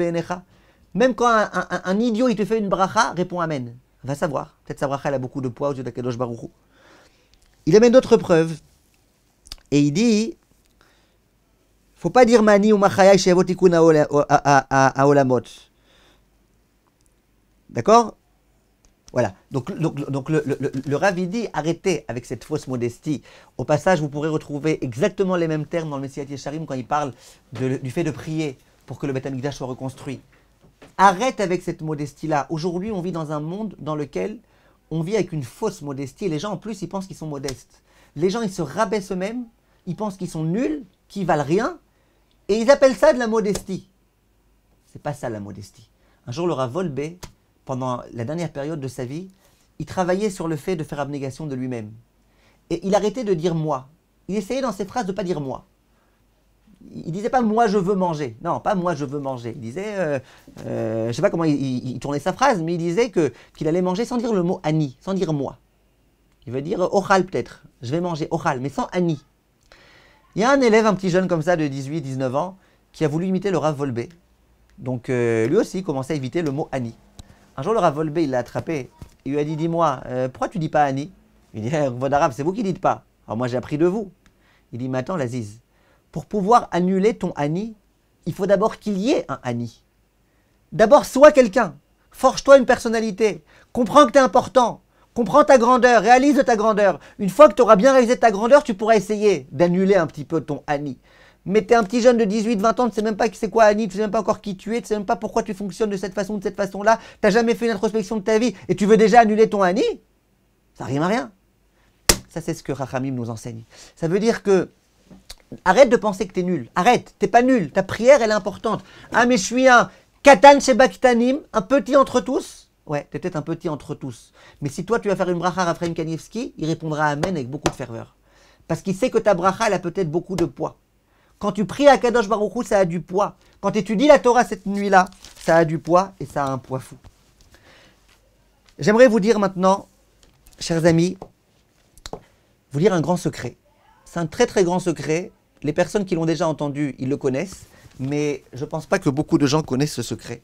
Même quand un, idiot, il te fait une bracha, répond Amen. Va savoir. Peut-être sa bracha, elle a beaucoup de poids au Dieu d'Akadosh Baruchou. Il amène d'autres preuves. Et il dit faut pas dire mani ou machayai olamot. D'accord Voilà. Donc, le, le, Ravi dit arrêtez avec cette fausse modestie. Au passage, vous pourrez retrouver exactement les mêmes termes dans le Messiah Yesharim quand il parle du fait de prier pour que le Beth soit reconstruit. Arrête avec cette modestie-là. Aujourd'hui, on vit dans un monde dans lequel on vit avec une fausse modestie. Et les gens, en plus, ils pensent qu'ils sont modestes. Les gens, ils se rabaissent eux-mêmes, ils pensent qu'ils sont nuls, qu'ils valent rien, et ils appellent ça de la modestie. C'est pas ça la modestie. Un jour, Laura Volbé, pendant la dernière période de sa vie, il travaillait sur le fait de faire abnégation de lui-même. Et il arrêtait de dire moi. Il essayait dans ses phrases de ne pas dire moi il disait pas moi je veux manger. Non, pas moi je veux manger. Il disait, euh, euh je sais pas comment il, tournait sa phrase, mais il disait que qu'il allait manger sans dire le mot ani, sans dire moi. Il veut dire oral peut-être. Je vais manger oral, mais sans ani. Il y a un élève, un petit jeune comme ça de 18-19 ans, qui a voulu imiter le Rav Volbé. Donc euh, lui aussi il commençait à éviter le mot ani. Un jour le Rav Volbé, il l'a attrapé. Il lui a dit, dis-moi, euh, pourquoi tu dis pas ani Il dit, eh, voie d'arabe, c'est vous qui dites pas. Alors moi j'ai appris de vous. Il dit, mais attends, Laziz, pour pouvoir annuler ton Ani, il faut d'abord qu'il y ait un Ani. D'abord, sois quelqu'un. Forge-toi une personnalité. Comprends que tu es important. Comprends ta grandeur. Réalise ta grandeur. Une fois que tu auras bien réalisé ta grandeur, tu pourras essayer d'annuler un petit peu ton Ani. Mais t'es un petit jeune de 18-20 ans, tu sais même pas c'est quoi Annie, tu sais même pas encore qui tu es, tu sais même pas pourquoi tu fonctionnes de cette façon, de cette façon-là, n'as jamais fait une introspection de ta vie et tu veux déjà annuler ton Annie Ça rime à rien. Ça c'est ce que Rachamim nous enseigne. Ça veut dire que Arrête de penser que t'es nul. Arrête, t'es pas nul. Ta prière, elle est importante. Ah, mais je suis un katan shebaktanim, un petit entre tous. Ouais, t'es peut-être un petit entre tous. Mais si toi, tu vas faire une bracha à Raphaël Kanievski, il répondra Amen avec beaucoup de ferveur. Parce qu'il sait que ta bracha, elle a peut-être beaucoup de poids. Quand tu pries à Kadosh Baruchou, ça a du poids. Quand tu étudies la Torah cette nuit-là, ça a du poids et ça a un poids fou. J'aimerais vous dire maintenant, chers amis, vous lire un grand secret. C'est un très très grand secret les personnes qui l'ont déjà entendu, ils le connaissent, mais je ne pense pas que beaucoup de gens connaissent ce secret.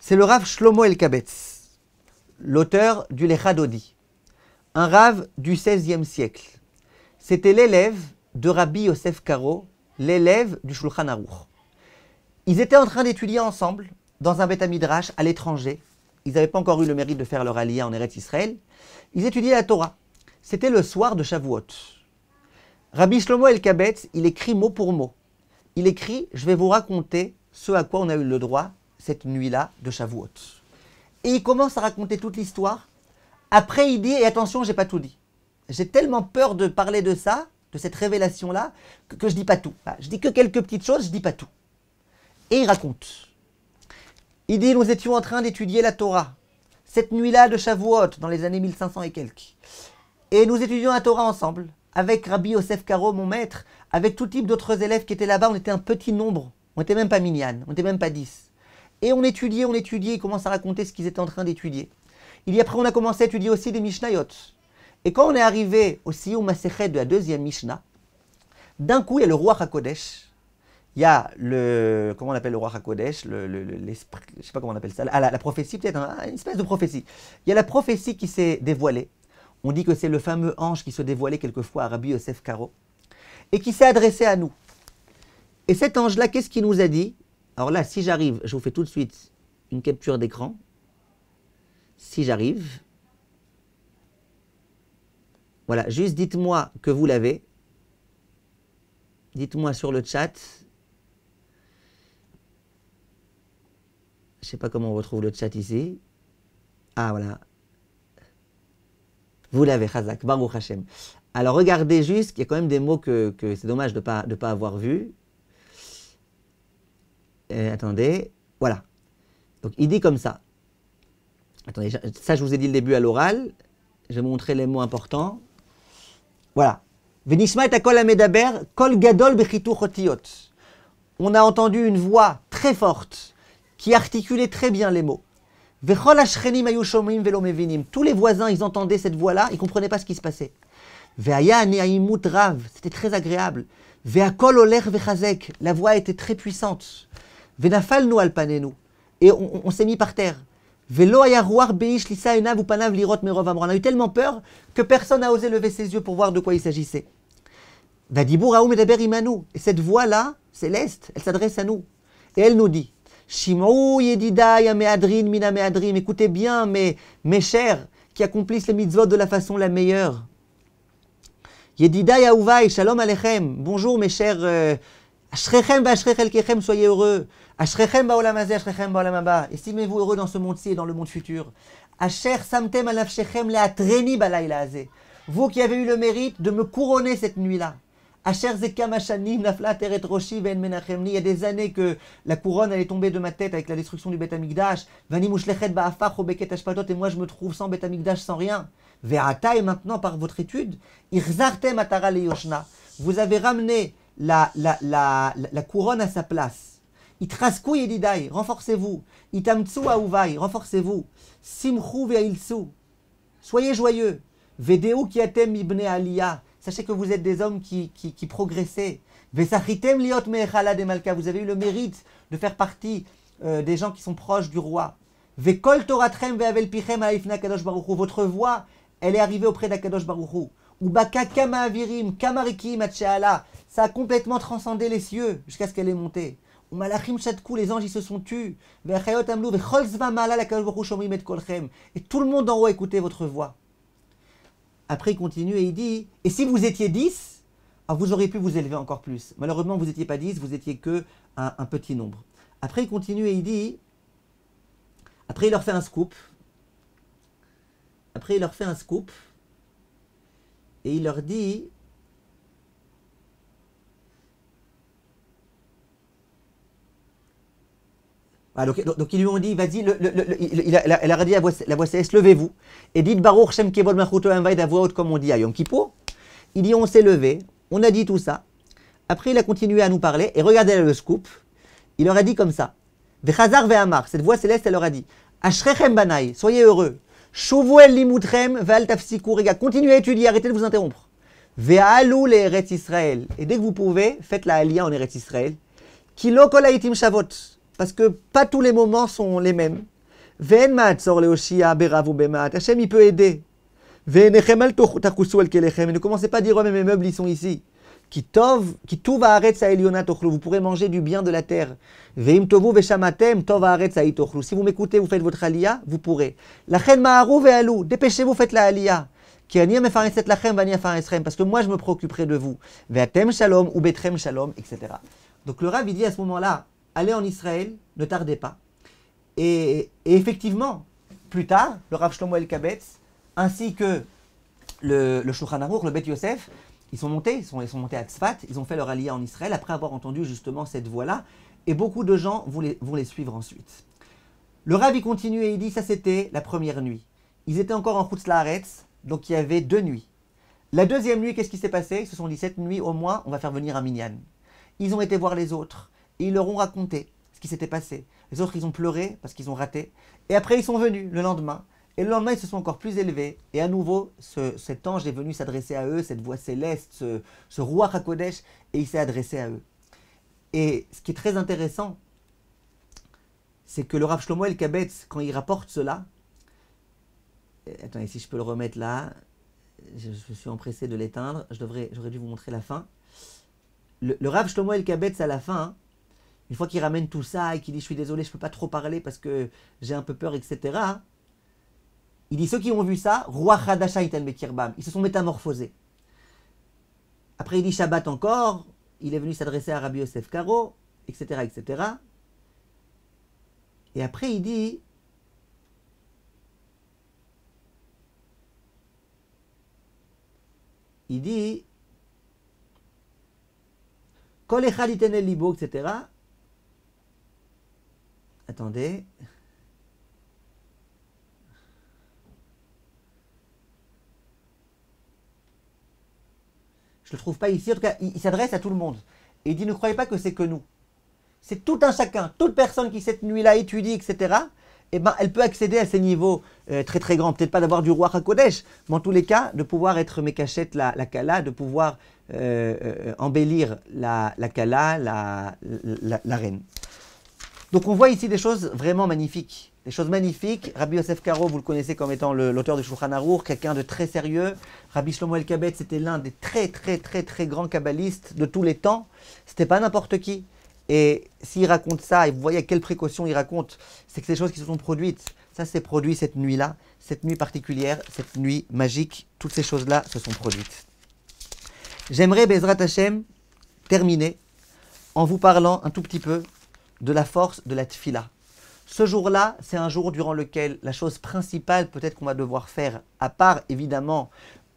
C'est le Rav Shlomo Elkabetz, l'auteur du Lechadodi, un rave du XVIe siècle. C'était l'élève de Rabbi Yosef Karo, l'élève du Shulchan Aruch. Ils étaient en train d'étudier ensemble dans un Beth Midrash à l'étranger. Ils n'avaient pas encore eu le mérite de faire leur allié en Eretz Israël. Ils étudiaient la Torah. C'était le soir de Shavuot. Rabbi Shlomo El il écrit mot pour mot. Il écrit Je vais vous raconter ce à quoi on a eu le droit cette nuit-là de Shavuot. Et il commence à raconter toute l'histoire. Après, il dit Et attention, j'ai pas tout dit. J'ai tellement peur de parler de ça, de cette révélation-là, que, je je dis pas tout. Je dis que quelques petites choses, je dis pas tout. Et il raconte. Il dit Nous étions en train d'étudier la Torah. Cette nuit-là de Shavuot, dans les années 1500 et quelques. Et nous étudions la Torah ensemble avec Rabbi Yosef Caro, mon maître, avec tout type d'autres élèves qui étaient là-bas, on était un petit nombre. On n'était même pas mignonne, on n'était même pas dix. Et on étudiait, on étudiait, ils commencent à raconter ce qu'ils étaient en train d'étudier. Il y a après, on a commencé à étudier aussi des Mishnayot. Et quand on est arrivé au Siyum Masechet de la deuxième Mishna, d'un coup, il y a le roi Hakodesh. Il y a le. Comment on appelle le roi Hakodesh Le, je sais pas comment on appelle ça. Ah, la, prophétie, peut-être, hein, une espèce de prophétie. Il y a la prophétie qui s'est dévoilée on dit que c'est le fameux ange qui se dévoilait quelquefois à Rabbi Yosef Karo et qui s'est adressé à nous. Et cet ange-là, qu'est-ce qu'il nous a dit Alors là, si j'arrive, je vous fais tout de suite une capture d'écran. Si j'arrive, voilà, juste dites-moi que vous l'avez. Dites-moi sur le chat. Je ne sais pas comment on retrouve le chat ici. Ah voilà, vous l'avez, Chazak, Baruch Hashem. Alors regardez juste, il y a quand même des mots que, c'est dommage de ne pas, de pas avoir vu. Euh, attendez, voilà. Donc il dit comme ça. Attendez, ça je vous ai dit le début à l'oral. Je vais montrer les mots importants. Voilà. kol gadol On a entendu une voix très forte qui articulait très bien les mots. Tous les voisins, ils entendaient cette voix-là, ils ne comprenaient pas ce qui se passait. C'était très agréable. La voix était très puissante. Et on, Et on s'est mis par terre. On a eu tellement peur que personne n'a osé lever ses yeux pour voir de quoi il s'agissait. Et cette voix-là, céleste, elle s'adresse à nous. Et elle nous dit Shimou Yedidaya Meadrin Mina Meadrim. Écoutez bien, mes, mes chers qui accomplissent les mitzvot de la façon la meilleure. Yedidaya Yahouvai, Shalom Alechem. Bonjour, mes chers. Euh, Ashrechem Bashrechel Kechem, soyez heureux. Ashrechem ba'olam Ashrechem Baolam Estimez-vous heureux dans ce monde-ci et dans le monde futur. Asher Samtem Shechem Leatreni Balaila Vous qui avez eu le mérite de me couronner cette nuit-là. Ben Il y a des années que la couronne allait tomber de ma tête avec la destruction du Bet Amikdash. Et moi, je me trouve sans Bet Amikdash, sans rien. et maintenant, par votre étude, vous avez ramené la, la, la, la couronne à sa place. renforcez-vous. Itamtsu aouvai, renforcez-vous. Simchu veilsu, soyez joyeux. Vedeu kiatem ibne aliyah, Sachez que vous êtes des hommes qui, qui, qui progressez. liot malka. Vous avez eu le mérite de faire partie euh, des gens qui sont proches du roi. Vekol toratrem veavel pichem aifna kadosh baruchu. Votre voix, elle est arrivée auprès d'Akadosh Baruchou. Ubaka kama avirim, kamarikim atcheala. Ça a complètement transcendé les cieux jusqu'à ce qu'elle ait monté. Umalachim chatkou les anges ils se sont tus. Vechayot amlu, vechol zvamala la kadosh shomrim et kolchem. Et tout le monde en haut écouté votre voix. Après, il continue et il dit Et si vous étiez 10, vous auriez pu vous élever encore plus. Malheureusement, vous n'étiez pas 10, vous étiez que un, petit nombre. Après, il continue et il dit Après, il leur fait un scoop. Après, il leur fait un scoop. Et il leur dit Ah, donc, ils lui ont dit, vas-y, elle a dit à la voix céleste, levez-vous. Et dites Baruch Shem Kevod comme on dit à Yom Il dit, on s'est levé, on a dit tout ça. Après, il a continué à nous parler. Et regardez le scoop. Il leur a dit comme ça. Vechazar ve'amar. Cette voix céleste, elle leur a dit. Ashrechem banai. Soyez heureux. limutrem continuez à étudier. Arrêtez de vous interrompre. Ve'alou les Eretz Israël. Et dès que vous pouvez, faites la alia en Eretz Israël. Kilo kolaitim shavot. Parce que pas tous les moments sont les mêmes. Hachem, il peut aider. ne commencez pas à dire, oh, mais mes meubles, ils sont ici. Kitov, kitou va arrêter sa Eliona Vous pourrez manger du bien de la terre. Veim tovu veshamatem tov sa Si vous m'écoutez, vous faites votre alia, vous pourrez. Lachem ma'aru ve'alou. Dépêchez-vous, faites la alia. Parce que moi, je me préoccuperai de vous. Ve'atem shalom ou betrem shalom, etc. Donc le Rav, il dit à ce moment-là, allez en Israël, ne tardez pas. Et, effectivement, plus tard, le Rav Shlomo El Kabetz, ainsi que le, le Shulchan le Bet Yosef, ils sont montés, ils sont, montés à Tzfat, ils ont fait leur allié en Israël après avoir entendu justement cette voix là et beaucoup de gens vont les, suivre ensuite. Le Rav y continue et il dit ça c'était la première nuit. Ils étaient encore en Arets, donc il y avait deux nuits. La deuxième nuit, qu'est-ce qui s'est passé Ils se sont dit cette nuit au moins, on va faire venir un minyan. Ils ont été voir les autres et ils leur ont raconté ce qui s'était passé. Les autres, ils ont pleuré parce qu'ils ont raté. Et après, ils sont venus le lendemain. Et le lendemain, ils se sont encore plus élevés. Et à nouveau, cet ange est venu s'adresser à eux, cette voix céleste, ce, roi Hakodesh, et il s'est adressé à eux. Et ce qui est très intéressant, c'est que le Rav Shlomo El Kabetz, quand il rapporte cela, euh, attendez, si je peux le remettre là, je, suis empressé de l'éteindre, j'aurais dû vous montrer la fin. Le, le Rav Shlomo El Kabetz, à la fin, hein, une fois qu'il ramène tout ça et qu'il dit je suis désolé, je ne peux pas trop parler parce que j'ai un peu peur, etc. Il dit ceux qui ont vu ça, roi ils se sont métamorphosés. Après il dit Shabbat encore, il est venu s'adresser à Rabbi Yosef Karo, etc., etc. Et après il dit il dit, etc. Attendez. Je ne le trouve pas ici. En tout cas, il, s'adresse à tout le monde. Et il dit, ne croyez pas que c'est que nous. C'est tout un chacun, toute personne qui cette nuit-là étudie, etc. Eh ben, elle peut accéder à ces niveaux euh, très très grands. Peut-être pas d'avoir du roi Hakodesh, mais en tous les cas, de pouvoir être mes cachettes la, Kala, de pouvoir euh, euh, embellir la, Kala, la reine. Donc on voit ici des choses vraiment magnifiques. Des choses magnifiques. Rabbi Yosef Karo, vous le connaissez comme étant l'auteur de Shulchan Arour, quelqu'un de très sérieux. Rabbi Shlomo El Kabet, c'était l'un des très très très très grands kabbalistes de tous les temps. C'était pas n'importe qui. Et s'il raconte ça, et vous voyez à quelles précautions il raconte, c'est que ces choses qui se sont produites, ça s'est produit cette nuit-là, cette nuit particulière, cette nuit magique, toutes ces choses-là se sont produites. J'aimerais, Bezrat Hashem, terminer en vous parlant un tout petit peu de la force de la tfila. Ce jour-là, c'est un jour durant lequel la chose principale peut-être qu'on va devoir faire, à part évidemment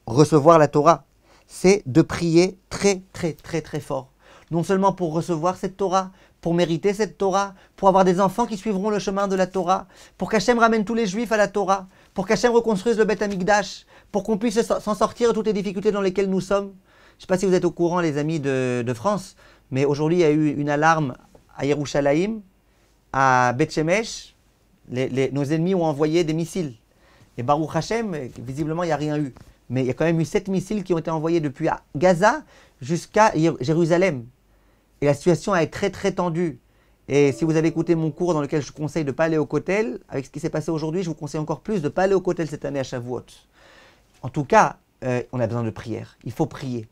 recevoir la Torah, c'est de prier très très très très fort. Non seulement pour recevoir cette Torah, pour mériter cette Torah, pour avoir des enfants qui suivront le chemin de la Torah, pour qu'Hachem ramène tous les Juifs à la Torah, pour qu'Hachem reconstruise le Beth Amikdash, pour qu'on puisse s'en sortir de toutes les difficultés dans lesquelles nous sommes. Je ne sais pas si vous êtes au courant, les amis de, de France, mais aujourd'hui, il y a eu une alarme à Yerushalayim, à Beth Shemesh, nos ennemis ont envoyé des missiles. Et Baruch Hashem, visiblement, il n'y a rien eu. Mais il y a quand même eu sept missiles qui ont été envoyés depuis Gaza jusqu'à Jérusalem. Et la situation est très très tendue. Et si vous avez écouté mon cours dans lequel je conseille de ne pas aller au Kotel, avec ce qui s'est passé aujourd'hui, je vous conseille encore plus de ne pas aller au Kotel cette année à Shavuot. En tout cas, euh, on a besoin de prière. Il faut prier.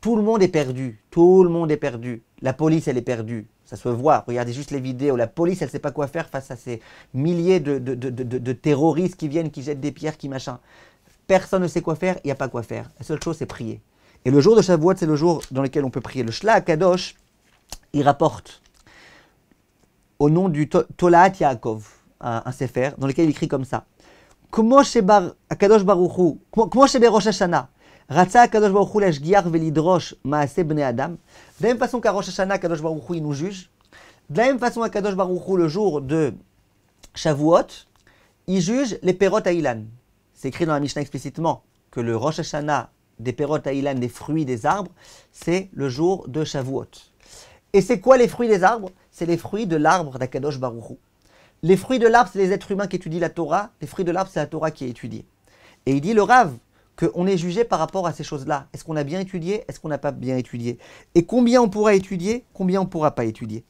Tout le monde est perdu. Tout le monde est perdu. La police, elle est perdue. Ça se voit. Regardez juste les vidéos. La police, elle ne sait pas quoi faire face à ces milliers de, de, de, de, terroristes qui viennent, qui jettent des pierres, qui machin. Personne ne sait quoi faire, il n'y a pas quoi faire. La seule chose, c'est prier. Et le jour de Shavuot, c'est le jour dans lequel on peut prier. Le Shla Kadosh, il rapporte au nom du Tolaat Yaakov, un, Sefer, dans lequel il écrit comme ça. Shebar, Akadosh Baruchu, Comment Ratsa Kadosh Baruch Hu velidrosh maase bnei adam. De la même façon qu'à Rosh Hashanah, Kadosh Baruch Hu, il nous juge. De la même façon à Kadosh Baruch Hu, le jour de Shavuot, il juge les Perot à C'est écrit dans la Mishnah explicitement que le Rosh Hashanah des Perot à des fruits des arbres, c'est le jour de Shavuot. Et c'est quoi les fruits des arbres C'est les fruits de l'arbre d'Akadosh Baruch Hu. Les fruits de l'arbre, c'est les êtres humains qui étudient la Torah. Les fruits de l'arbre, c'est la Torah qui est étudiée. Et il dit le Rav, qu'on est jugé par rapport à ces choses-là. Est-ce qu'on a bien étudié Est-ce qu'on n'a pas bien étudié Et combien on pourra étudier Combien on ne pourra pas étudier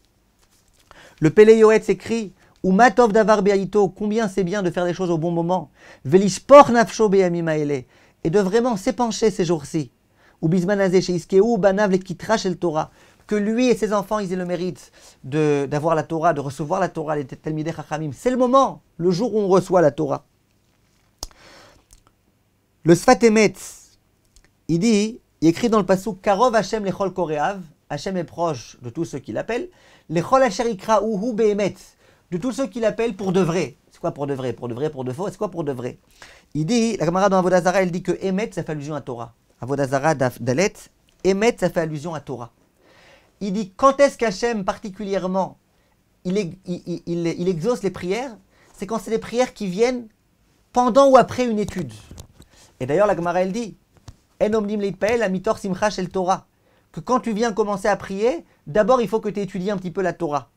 Le yohet s'écrit « Ou matov davar bealito » Combien c'est bien de faire les choses au bon moment ?« Velishpor nafsho beamimaele » Et de vraiment s'épancher ces jours-ci. « Ou bismanazé chez ou banav lekitrash el Torah » que lui et ses enfants, ils aient le mérite d'avoir la Torah, de recevoir la Torah, les talmideh Chachamim. C'est le moment, le jour où on reçoit la Torah. Le Sfatemetz, il dit, il écrit dans le passou Karov Hashem lechol koreav, Hachem est proche de tous ceux qui l'appellent, lechol ou uhu Emet » de tous ceux qui l'appellent pour de vrai. C'est quoi pour de vrai Pour de vrai, pour de faux, c'est quoi pour de vrai Il dit, la camarade dans Avodazara, elle dit que Emet, ça fait allusion à Torah. Avodazara Dalet, Emet, ça fait allusion à Torah. Il dit, quand est-ce qu'Hachem particulièrement, il, exauce les prières C'est quand c'est les prières qui viennent pendant ou après une étude. Et d'ailleurs, la Gemara, elle dit En omnim amitor simcha shel Torah. Que quand tu viens commencer à prier, d'abord il faut que tu étudies un petit peu la Torah.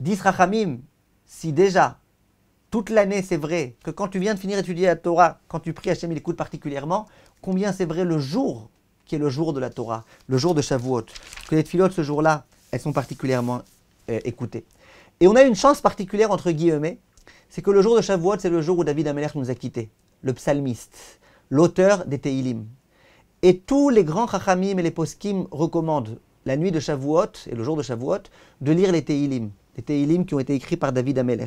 Dis Rachamim, si déjà, toute l'année c'est vrai, que quand tu viens de finir d'étudier la Torah, quand tu pries Hachem, il écoute particulièrement, combien c'est vrai le jour qui est le jour de la Torah, le jour de Shavuot. Que les philotes ce jour-là, elles sont particulièrement euh, écoutées. Et on a une chance particulière, entre guillemets, c'est que le jour de Shavuot, c'est le jour où David Amelech nous a quittés le psalmiste, l'auteur des Teilim. Et tous les grands Chachamim et les Poskim recommandent, la nuit de Shavuot et le jour de Shavuot, de lire les Teilim, les Teilim qui ont été écrits par David Ameler.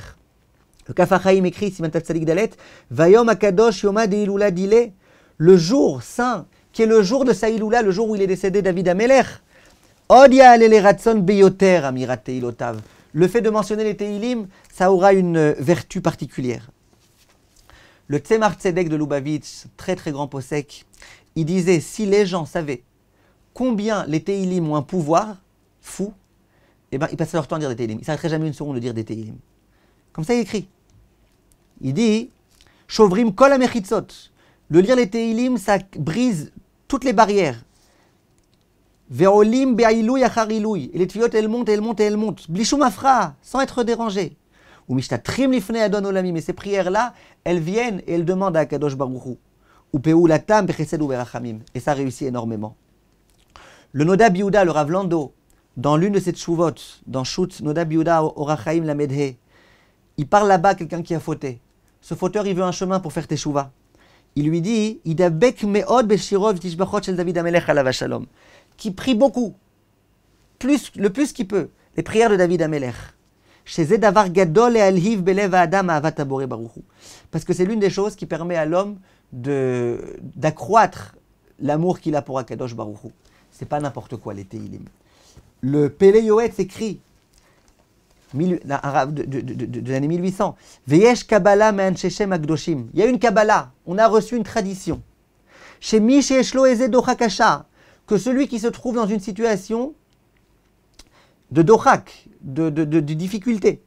Le Kafachaim écrit, Siman Dalet, Vayom Akadosh Yoma Deilula Dile, le jour saint, qui est le jour de Saïloula, le jour où il est décédé David Ameler. Odia Aleleratson Beyoter, Amirat Teilotav. Le fait de mentionner les Teilim, ça aura une vertu particulière. Le Tzemar Tzedek de Lubavitch, très très grand possèque, il disait si les gens savaient combien les Teilim ont un pouvoir fou, eh ben, ils passeraient leur temps à dire des Teilim. Ils s'arrêteraient jamais une seconde de dire des Teilim. Comme ça, il écrit. Il dit Chauvrim kol Le lire les Teilim, ça brise toutes les barrières. Veolim Et les tuyotes, elles montent, elles montent, elles montent. Blishumafra, sans être dérangé. Ou mishtatrim adon olami Et ces prières-là, elles viennent et elles demandent à Kadosh Baruchu. Ou peu ou Et ça réussit énormément. Le Noda Biouda, le Rav Lando, dans l'une de ses tchouvot, dans Shout, Noda Biouda Orachaim medhe, il parle là-bas à quelqu'un qui a fauté. Ce fauteur, il veut un chemin pour faire teshuva. Il lui dit, Idabek meod beshirov tishbachot shel David Amelech alav shalom, qui prie beaucoup, plus, le plus qu'il peut, les prières de David Amelech chez Parce que c'est l'une des choses qui permet à l'homme d'accroître l'amour qu'il a pour Akadosh Baruchu C'est pas n'importe quoi il est Le Yoet s'écrit de, l'année 1800. Il y a une Kabbalah. On a reçu une tradition. Chez Misheshlo que celui qui se trouve dans une situation de dohak, de, de, de, difficulté,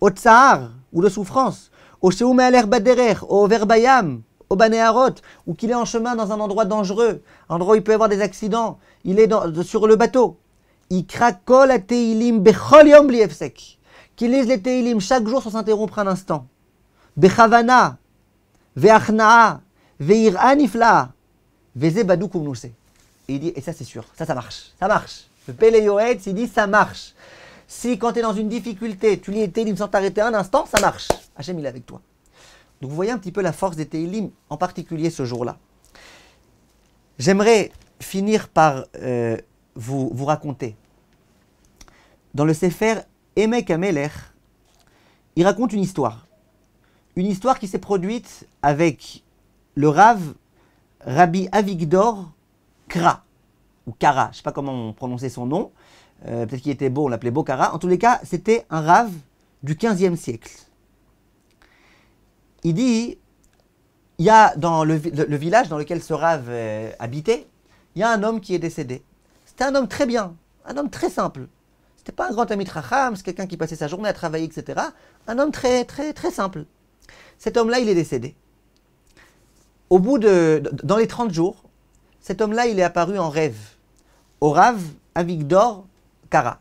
au tsahar ou de souffrance, au seoume al baderer, au verbayam, au banéarot, ou qu'il est en chemin dans un endroit dangereux, un endroit où il peut y avoir des accidents, il est dans, sur le bateau. Il cracole à teilim bechol yom Qu'il lise les teilim chaque jour sans s'interrompre un instant. Bechavana, ve'achnaa, Et il dit, et ça c'est sûr, ça ça marche, ça marche. Le il dit ça marche. Si quand tu es dans une difficulté, tu lis les Télim sans t'arrêter un instant, ça marche. Hachem, il est avec toi. Donc vous voyez un petit peu la force des Télim, en particulier ce jour-là. J'aimerais finir par euh, vous, vous raconter. Dans le Sefer Emek Ameler, il raconte une histoire. Une histoire qui s'est produite avec le Rav Rabbi Avigdor Kra ou Kara, je ne sais pas comment on prononçait son nom, euh, peut-être qu'il était beau, on l'appelait Bokara. En tous les cas, c'était un rave du 15e siècle. Il dit, il y a dans le, village dans lequel ce rave euh, habitait, il y a un homme qui est décédé. C'était un homme très bien, un homme très simple. C'était pas un grand ami Tracham, c'est quelqu'un qui passait sa journée à travailler, etc. Un homme très, très, très simple. Cet homme-là, il est décédé. Au bout de, dans les 30 jours, cet homme-là, il est apparu en rêve au Avigdor Kara.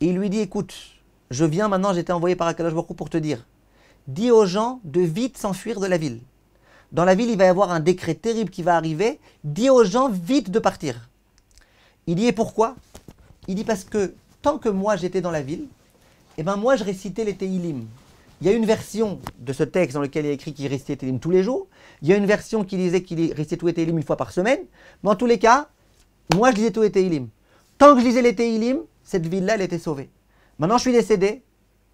Et il lui dit, écoute, je viens maintenant, j'étais envoyé par Akadosh pour te dire, dis aux gens de vite s'enfuir de la ville. Dans la ville, il va y avoir un décret terrible qui va arriver, dis aux gens vite de partir. Il dit, et pourquoi Il dit parce que tant que moi j'étais dans la ville, et eh ben moi je récitais les Teilim. Il y a une version de ce texte dans lequel il est écrit qu'il récitait Teilim tous les jours. Il y a une version qui disait qu'il récitait tous les Teilim une fois par semaine. Mais en tous les cas, moi, je lisais tous les Teilim. Tant que je lisais les Teilim, cette ville-là, elle était sauvée. Maintenant, je suis décédé.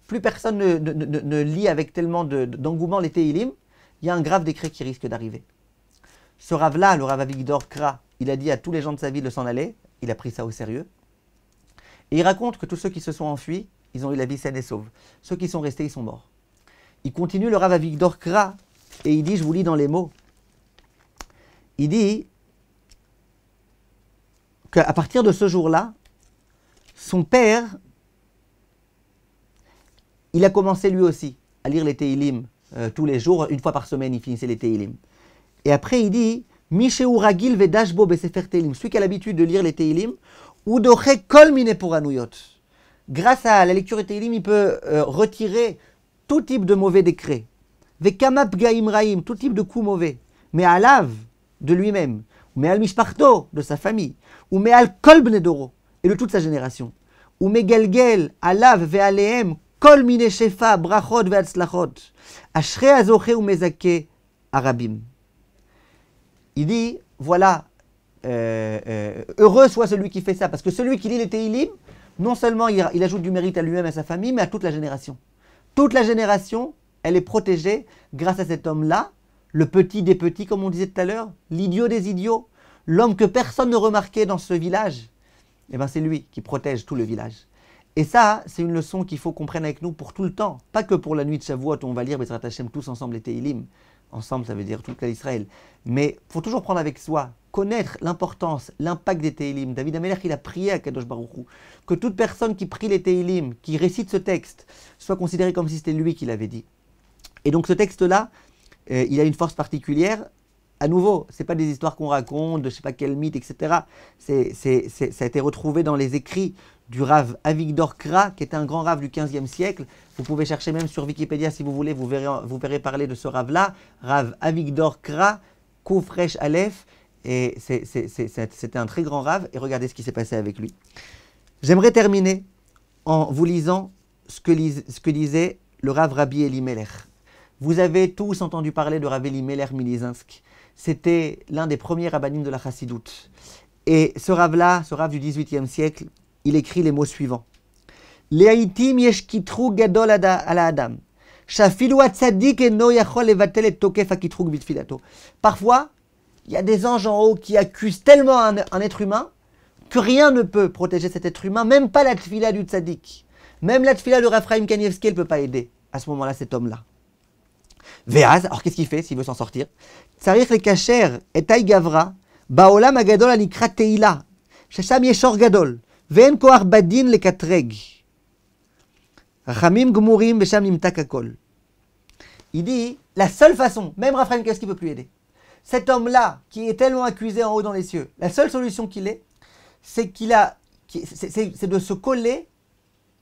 Plus personne ne, lit avec tellement d'engouement les Teilim. Il y a un grave décret qui risque d'arriver. Ce Rav-là, le Rav Avigdor Kra, il a dit à tous les gens de sa ville de s'en aller. Il a pris ça au sérieux. Et il raconte que tous ceux qui se sont enfuis, ils ont eu la vie saine et sauve. Ceux qui sont restés, ils sont morts. Il continue le Rav Avigdor Kra et il dit, je vous lis dans les mots, il dit, qu'à partir de ce jour-là, son père, il a commencé lui aussi à lire les Teilim euh, tous les jours, une fois par semaine, il finissait les Teilim. Et après, il dit Ragil Vedashbo sefer Teilim, celui qui a l'habitude de lire les Teilim, Udoche pour anouyot » Grâce à la lecture des Teilim, il peut euh, retirer tout type de mauvais décrets. « Vekamap Gaim Raim, tout type de coups mauvais. Mais à lave de lui-même, mais à Mishparto, de sa famille al kol bnedoro, et de toute sa génération. alav ve'aleem, kol mine shefa, brachot ve'atzlachot. Ashre ou arabim. Il dit, voilà, euh, euh, heureux soit celui qui fait ça, parce que celui qui lit les Teilim, non seulement il, il ajoute du mérite à lui-même, à sa famille, mais à toute la génération. Toute la génération, elle est protégée grâce à cet homme-là, le petit des petits, comme on disait tout à l'heure, l'idiot des idiots, l'homme que personne ne remarquait dans ce village, eh ben c'est lui qui protège tout le village. Et ça, c'est une leçon qu'il faut qu'on prenne avec nous pour tout le temps, pas que pour la nuit de Shavuot où on va lire Bezrat Hashem tous ensemble les Teilim. Ensemble, ça veut dire tout le cas d'Israël. Mais faut toujours prendre avec soi, connaître l'importance, l'impact des Teilim. David Amelech, il a prié à Kadosh Baruchou que toute personne qui prie les Teilim, qui récite ce texte, soit considérée comme si c'était lui qui l'avait dit. Et donc ce texte-là, euh, il a une force particulière à nouveau, ce pas des histoires qu'on raconte, de je ne sais pas quel mythe, etc. C'est, c'est, ça a été retrouvé dans les écrits du rave Avigdor Kra, qui était un grand rave du 15e siècle. Vous pouvez chercher même sur Wikipédia si vous voulez, vous verrez, vous verrez parler de ce rave là rave Avigdor Kra, Koufresh Aleph. Et c'est, c'était un très grand rave. Et regardez ce qui s'est passé avec lui. J'aimerais terminer en vous lisant ce que, disait le rave Rabbi Elimelech. Vous avez tous entendu parler de Rav Elimelech Milizinsk. C'était l'un des premiers rabbinim de la chassidoute. Et ce rave-là, ce rave du XVIIIe siècle, il écrit les mots suivants. gadol adam. Parfois, il y a des anges en haut qui accusent tellement un, être humain que rien ne peut protéger cet être humain, même pas la tfila du tzaddik. Même la tfila de Raphaël Kanievski, elle ne peut pas aider à ce moment-là cet homme-là alors qu'est-ce qu'il fait s'il veut s'en sortir le et badin Il dit, la seule façon, même Raphaël, qu'est-ce qui peut plus aider Cet homme-là, qui est tellement accusé en haut dans les cieux, la seule solution qu'il ait, c'est c'est de se coller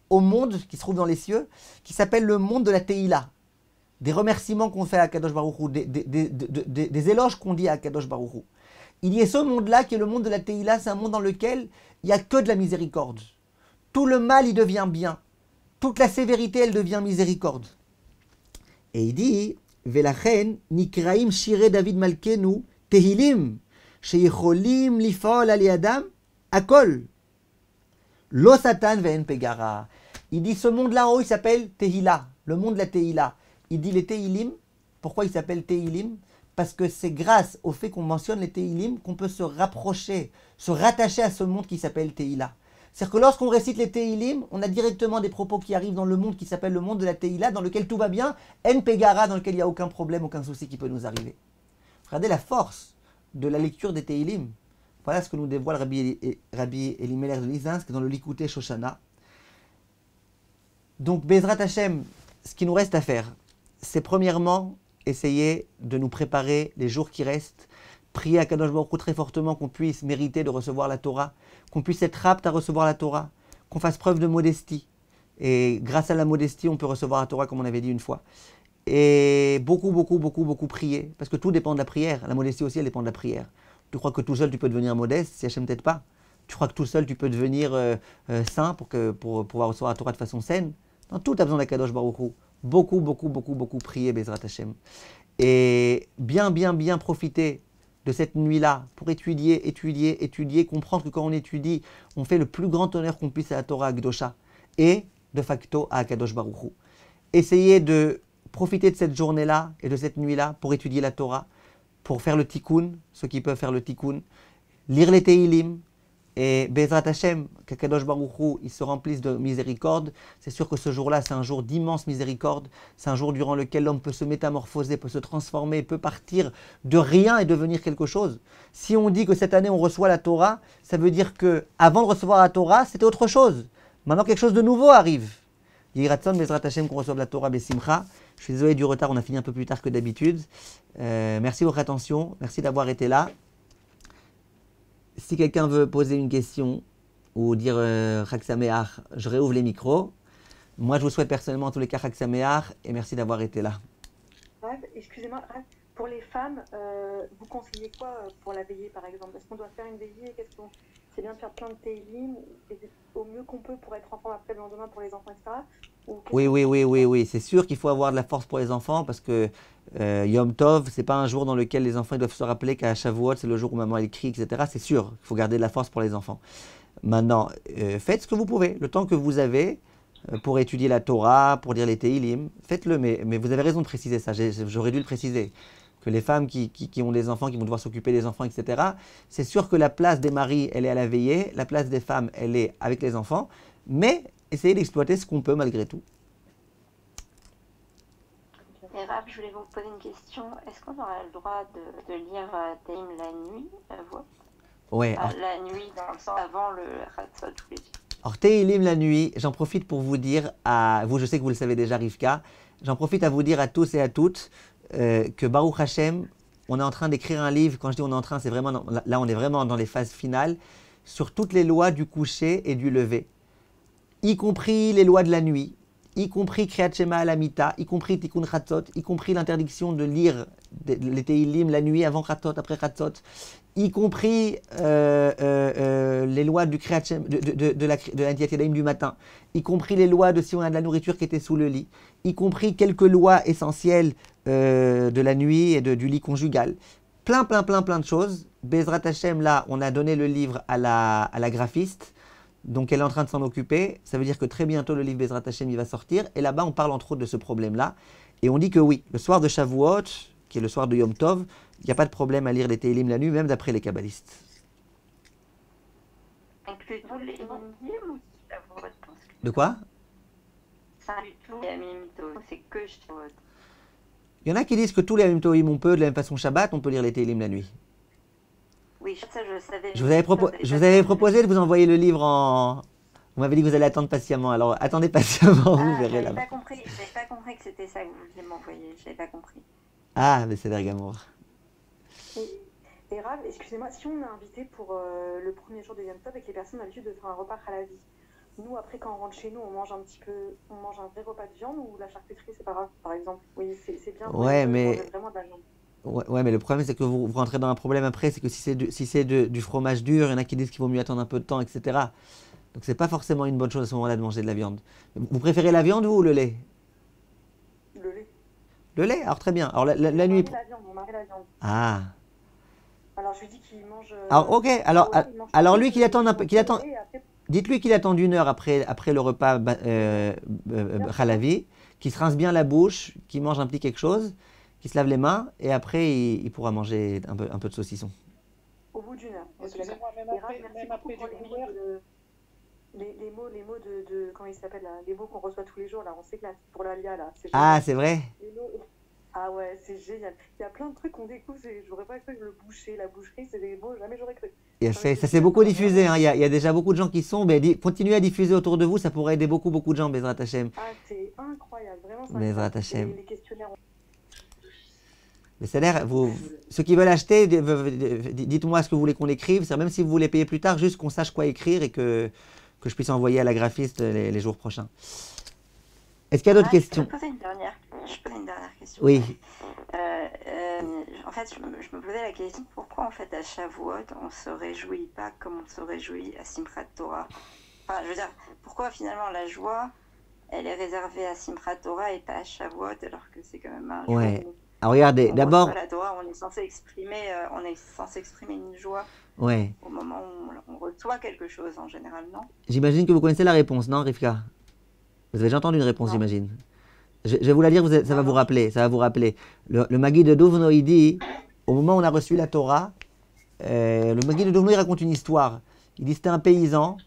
au monde qui se trouve dans les cieux, qui s'appelle le monde de la teïla des remerciements qu'on fait à Kadosh Baruchou, des, des, éloges qu'on dit à Kadosh Baruchou. Il y a ce monde-là qui est le monde de la Teïla, c'est un monde dans lequel il n'y a que de la miséricorde. Tout le mal, il devient bien. Toute la sévérité, elle devient miséricorde. Et il dit Velachen, Nikraim, David Malkenu, Tehilim, Akol. Lo Satan, Il dit ce monde-là en haut, il s'appelle Tehila, le monde de la Tehila il dit les Teilim. Pourquoi il s'appelle Teilim Parce que c'est grâce au fait qu'on mentionne les Teilim qu'on peut se rapprocher, se rattacher à ce monde qui s'appelle Teila. C'est-à-dire que lorsqu'on récite les Teilim, on a directement des propos qui arrivent dans le monde qui s'appelle le monde de la Teila, dans lequel tout va bien, En Pegara, dans lequel il n'y a aucun problème, aucun souci qui peut nous arriver. Regardez la force de la lecture des Teilim. Voilà ce que nous dévoile Rabbi, Rabbi Elimelech de Lizinsk dans le Likuté Shoshana. Donc, Bezrat ce qui nous reste à faire, c'est premièrement essayer de nous préparer les jours qui restent, prier à Kadosh Baruch très fortement qu'on puisse mériter de recevoir la Torah, qu'on puisse être apte à recevoir la Torah, qu'on fasse preuve de modestie. Et grâce à la modestie, on peut recevoir la Torah comme on avait dit une fois. Et beaucoup, beaucoup, beaucoup, beaucoup prier, parce que tout dépend de la prière. La modestie aussi, elle dépend de la prière. Tu crois que tout seul, tu peux devenir modeste, si peut-être pas. Tu crois que tout seul, tu peux devenir euh, euh, saint pour, pouvoir recevoir la Torah de façon saine. Dans tout, tu as besoin d'Akadosh Baruch Hu beaucoup, beaucoup, beaucoup, beaucoup prier, Bezrat Hashem. Et bien, bien, bien profiter de cette nuit-là pour étudier, étudier, étudier, comprendre que quand on étudie, on fait le plus grand honneur qu'on puisse à la Torah à et de facto à Akadosh Baruchou. Essayez de profiter de cette journée-là et de cette nuit-là pour étudier la Torah, pour faire le tikkun, ceux qui peuvent faire le tikkun, lire les Teilim, et Bezrat Hashem, qu'Akadosh il se remplissent de miséricorde. C'est sûr que ce jour-là, c'est un jour d'immense miséricorde. C'est un jour durant lequel l'homme peut se métamorphoser, peut se transformer, peut partir de rien et devenir quelque chose. Si on dit que cette année, on reçoit la Torah, ça veut dire que avant de recevoir la Torah, c'était autre chose. Maintenant, quelque chose de nouveau arrive. Yiratson, Bezrat Hashem, qu'on reçoive la Torah, Bessimcha. Je suis désolé du retard, on a fini un peu plus tard que d'habitude. Euh, merci de votre attention, merci d'avoir été là. Si quelqu'un veut poser une question ou dire euh, je réouvre les micros. Moi, je vous souhaite personnellement en tous les cas Raksameach et merci d'avoir été là. Excusez-moi, pour les femmes, euh, vous conseillez quoi euh, pour la veillée par exemple Est-ce qu'on doit faire une veillée c'est bien de faire plein de télim au mieux qu'on peut pour être enfant après le lendemain pour les enfants, etc. oui, oui, oui, oui, oui. C'est sûr qu'il faut avoir de la force pour les enfants parce que euh, Yom Tov, c'est pas un jour dans lequel les enfants doivent se rappeler qu'à Shavuot, c'est le jour où maman elle crie, etc. C'est sûr il faut garder de la force pour les enfants. Maintenant, euh, faites ce que vous pouvez, le temps que vous avez euh, pour étudier la Torah, pour lire les Teilim, faites-le, mais, mais vous avez raison de préciser ça, j'aurais dû le préciser que les femmes qui, ont des enfants, qui vont devoir s'occuper des enfants, etc. C'est sûr que la place des maris, elle est à la veillée, la place des femmes, elle est avec les enfants, mais essayez d'exploiter ce qu'on peut malgré tout. Et je voulais vous poser une question. Est-ce qu'on aura le droit de, lire Taïm euh, la nuit Ouais. voix, ah, La nuit, dans le sens avant le Ratzot tous les jours. Or, la nuit, j'en profite pour vous dire à vous, je sais que vous le savez déjà, Rivka, j'en profite à vous dire à tous et à toutes euh, que Baruch Hashem, on est en train d'écrire un livre. Quand je dis on est en train, c'est vraiment là, on est vraiment dans les phases finales sur toutes les lois du coucher et du lever, y compris les lois de la nuit, y compris Kriyat Shema Alamita, y compris Tikkun Khatzot, y compris l'interdiction de lire les Teilim la nuit avant Khatzot, après Khatzot, y compris euh, euh, les lois du de, la, de du matin, y compris les lois de si on a de la nourriture qui était sous le lit, y compris quelques lois essentielles euh, de la nuit et du lit conjugal. Plein, plein, plein, plein de choses. Bezrat là, on a donné le livre à la, à la graphiste. Donc elle est en train de s'en occuper. Ça veut dire que très bientôt le livre Bezrat Hashem il va sortir. Et là-bas, on parle entre autres de ce problème-là. Et on dit que oui, le soir de Shavuot, qui est le soir de Yom Tov, il n'y a pas de problème à lire des Télim la nuit, même d'après les kabbalistes. De quoi c'est que Il y en a qui disent que tous les Amimtoïm, on peut, de la même façon Shabbat, on peut lire les Télim la nuit. Oui, ça je savais. Je vous avais, je vous avais proposé de vous envoyer le livre en, vous m'avez dit que vous allez attendre patiemment, alors attendez patiemment, vous ah, verrez là. Je pas compris, pas compris que c'était ça que vous vouliez m'envoyer, je n'avais pas compris. Ah, mais c'est d'ergamour. Et, et Rav, excusez-moi, si on a invité pour euh, le premier jour de Yom Tov et que les personnes ont l'habitude de faire un repas à la vie, nous, après, quand on rentre chez nous, on mange un petit peu, on mange un vrai repas de viande ou la charcuterie, c'est pas grave, par exemple. Oui, c'est bien. Ouais, mais. Vraiment de la viande. Ouais, mais le problème, c'est que vous, vous, rentrez dans un problème après, c'est que si c'est du, si du fromage dur, il y en a qui disent qu'il vaut mieux attendre un peu de temps, etc. Donc c'est pas forcément une bonne chose à ce moment-là de manger de la viande. Vous préférez la viande ou le lait Le lait. Le lait Alors très bien. Alors la, nuit. viande, Ah. Alors je lui dis qu'il mange. Euh, alors ok, alors, ah alors, lui qu'il attend un peu. Qu'il attend. Dites-lui qu'il attend une heure après, après le repas euh, euh halavi, qu'il se rince bien la bouche, qu'il mange un petit quelque chose, qu'il se lave les mains, et après, il, pourra manger un peu, de saucisson. Au bout d'une heure. Excusez-moi, même après, du les, mots, les mots de, de comment il s'appelle, les mots qu'on reçoit tous les jours, là, on s'éclate pour l'alia, là. Ah, c'est vrai. Ah ouais, c'est génial. Il y a plein de trucs qu'on découvre. J'aurais pas cru que le boucher, la boucherie, c'est des mots, jamais j'aurais cru. ça, s'est beaucoup diffusé. Hein. Il, y a, déjà beaucoup de gens qui sont. Mais continuez à diffuser autour de vous. Ça pourrait aider beaucoup, beaucoup de gens, Bezrat Hachem. Ah, c'est incroyable. Vraiment, ça. Bezrat Hachem. Les questionnaires. Mais ça l'air, ceux qui veulent acheter, dites-moi ce que vous voulez qu'on écrive. Même si vous voulez payer plus tard, juste qu'on sache quoi écrire et que, que je puisse envoyer à la graphiste les, jours prochains. Est-ce qu'il y a d'autres questions je vais poser une dernière je posais une dernière question. Oui. Euh, euh, en fait, je, me posais la question pourquoi en fait à Shavuot on se réjouit pas comme on se réjouit à Simchat Torah. Enfin, je veux dire, pourquoi finalement la joie, elle est réservée à Simchat Torah et pas à Shavuot alors que c'est quand même un. Ouais. Alors, regardez, d'abord. La Torah, euh, on est censé exprimer, une joie. Ouais. Au moment où on, on reçoit quelque chose en général, non J'imagine que vous connaissez la réponse, non, Rivka Vous avez déjà entendu une réponse, j'imagine. Je, vais vous la lire, ça va vous rappeler. Ça va vous rappeler. Le, le de Douvno, il dit, au moment où on a reçu la Torah, euh, le Magui de Douvno, raconte une histoire. Il dit, c'était un paysan,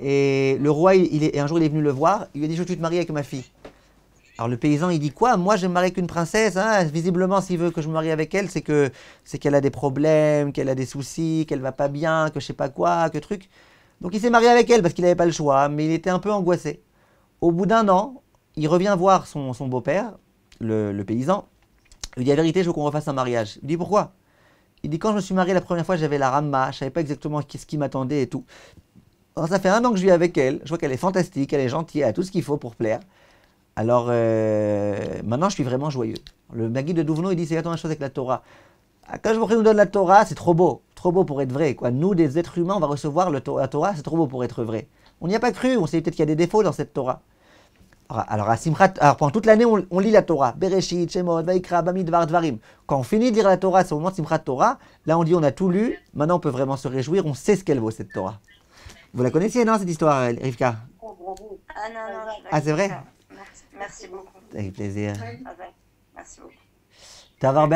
et le roi, est, un jour, il est venu le voir, il lui a dit, je veux te marier avec ma fille. Alors le paysan, il dit quoi Moi, je me marie avec princesse. Hein? Visiblement, s'il veut que je me marie avec elle, c'est que c'est qu'elle a des problèmes, qu'elle a des soucis, qu'elle va pas bien, que je sais pas quoi, que truc. Donc il s'est marié avec elle parce qu'il n'avait pas le choix, mais il était un peu angoissé. Au bout d'un an, il revient voir son, beau-père, le, paysan. Il dit La vérité, je veux qu'on refasse un mariage. Il dit Pourquoi Il dit Quand je me suis marié la première fois, j'avais la ramma, je savais pas exactement ce qui m'attendait et tout. Alors ça fait un an que je vis avec elle, je vois qu'elle est fantastique, elle est gentille, elle a tout ce qu'il faut pour plaire. Alors euh, maintenant, je suis vraiment joyeux. Le Magui de Douvenot, il dit C'est la même chose avec la Torah. Ah, quand je vous nous donne la Torah, c'est trop beau, trop beau pour être vrai. Quoi. Nous, des êtres humains, on va recevoir la Torah, c'est trop beau pour être vrai. On n'y a pas cru, on sait peut-être qu'il y a des défauts dans cette Torah. Alors, à Simchat, pendant toute l'année, on, lit la Torah. Bereshit, Shemot, Vaikra, Bamidvar, Dvarim. Quand on finit de lire la Torah, c'est au moment de Simchat Torah. Là, on dit on a tout lu. Maintenant, on peut vraiment se réjouir. On sait ce qu'elle vaut, cette Torah. Vous la connaissiez, non, cette histoire, euh, Rivka ah, ah, c'est vrai merci, beaucoup. Avec plaisir. Ah, merci beaucoup. Merci beaucoup.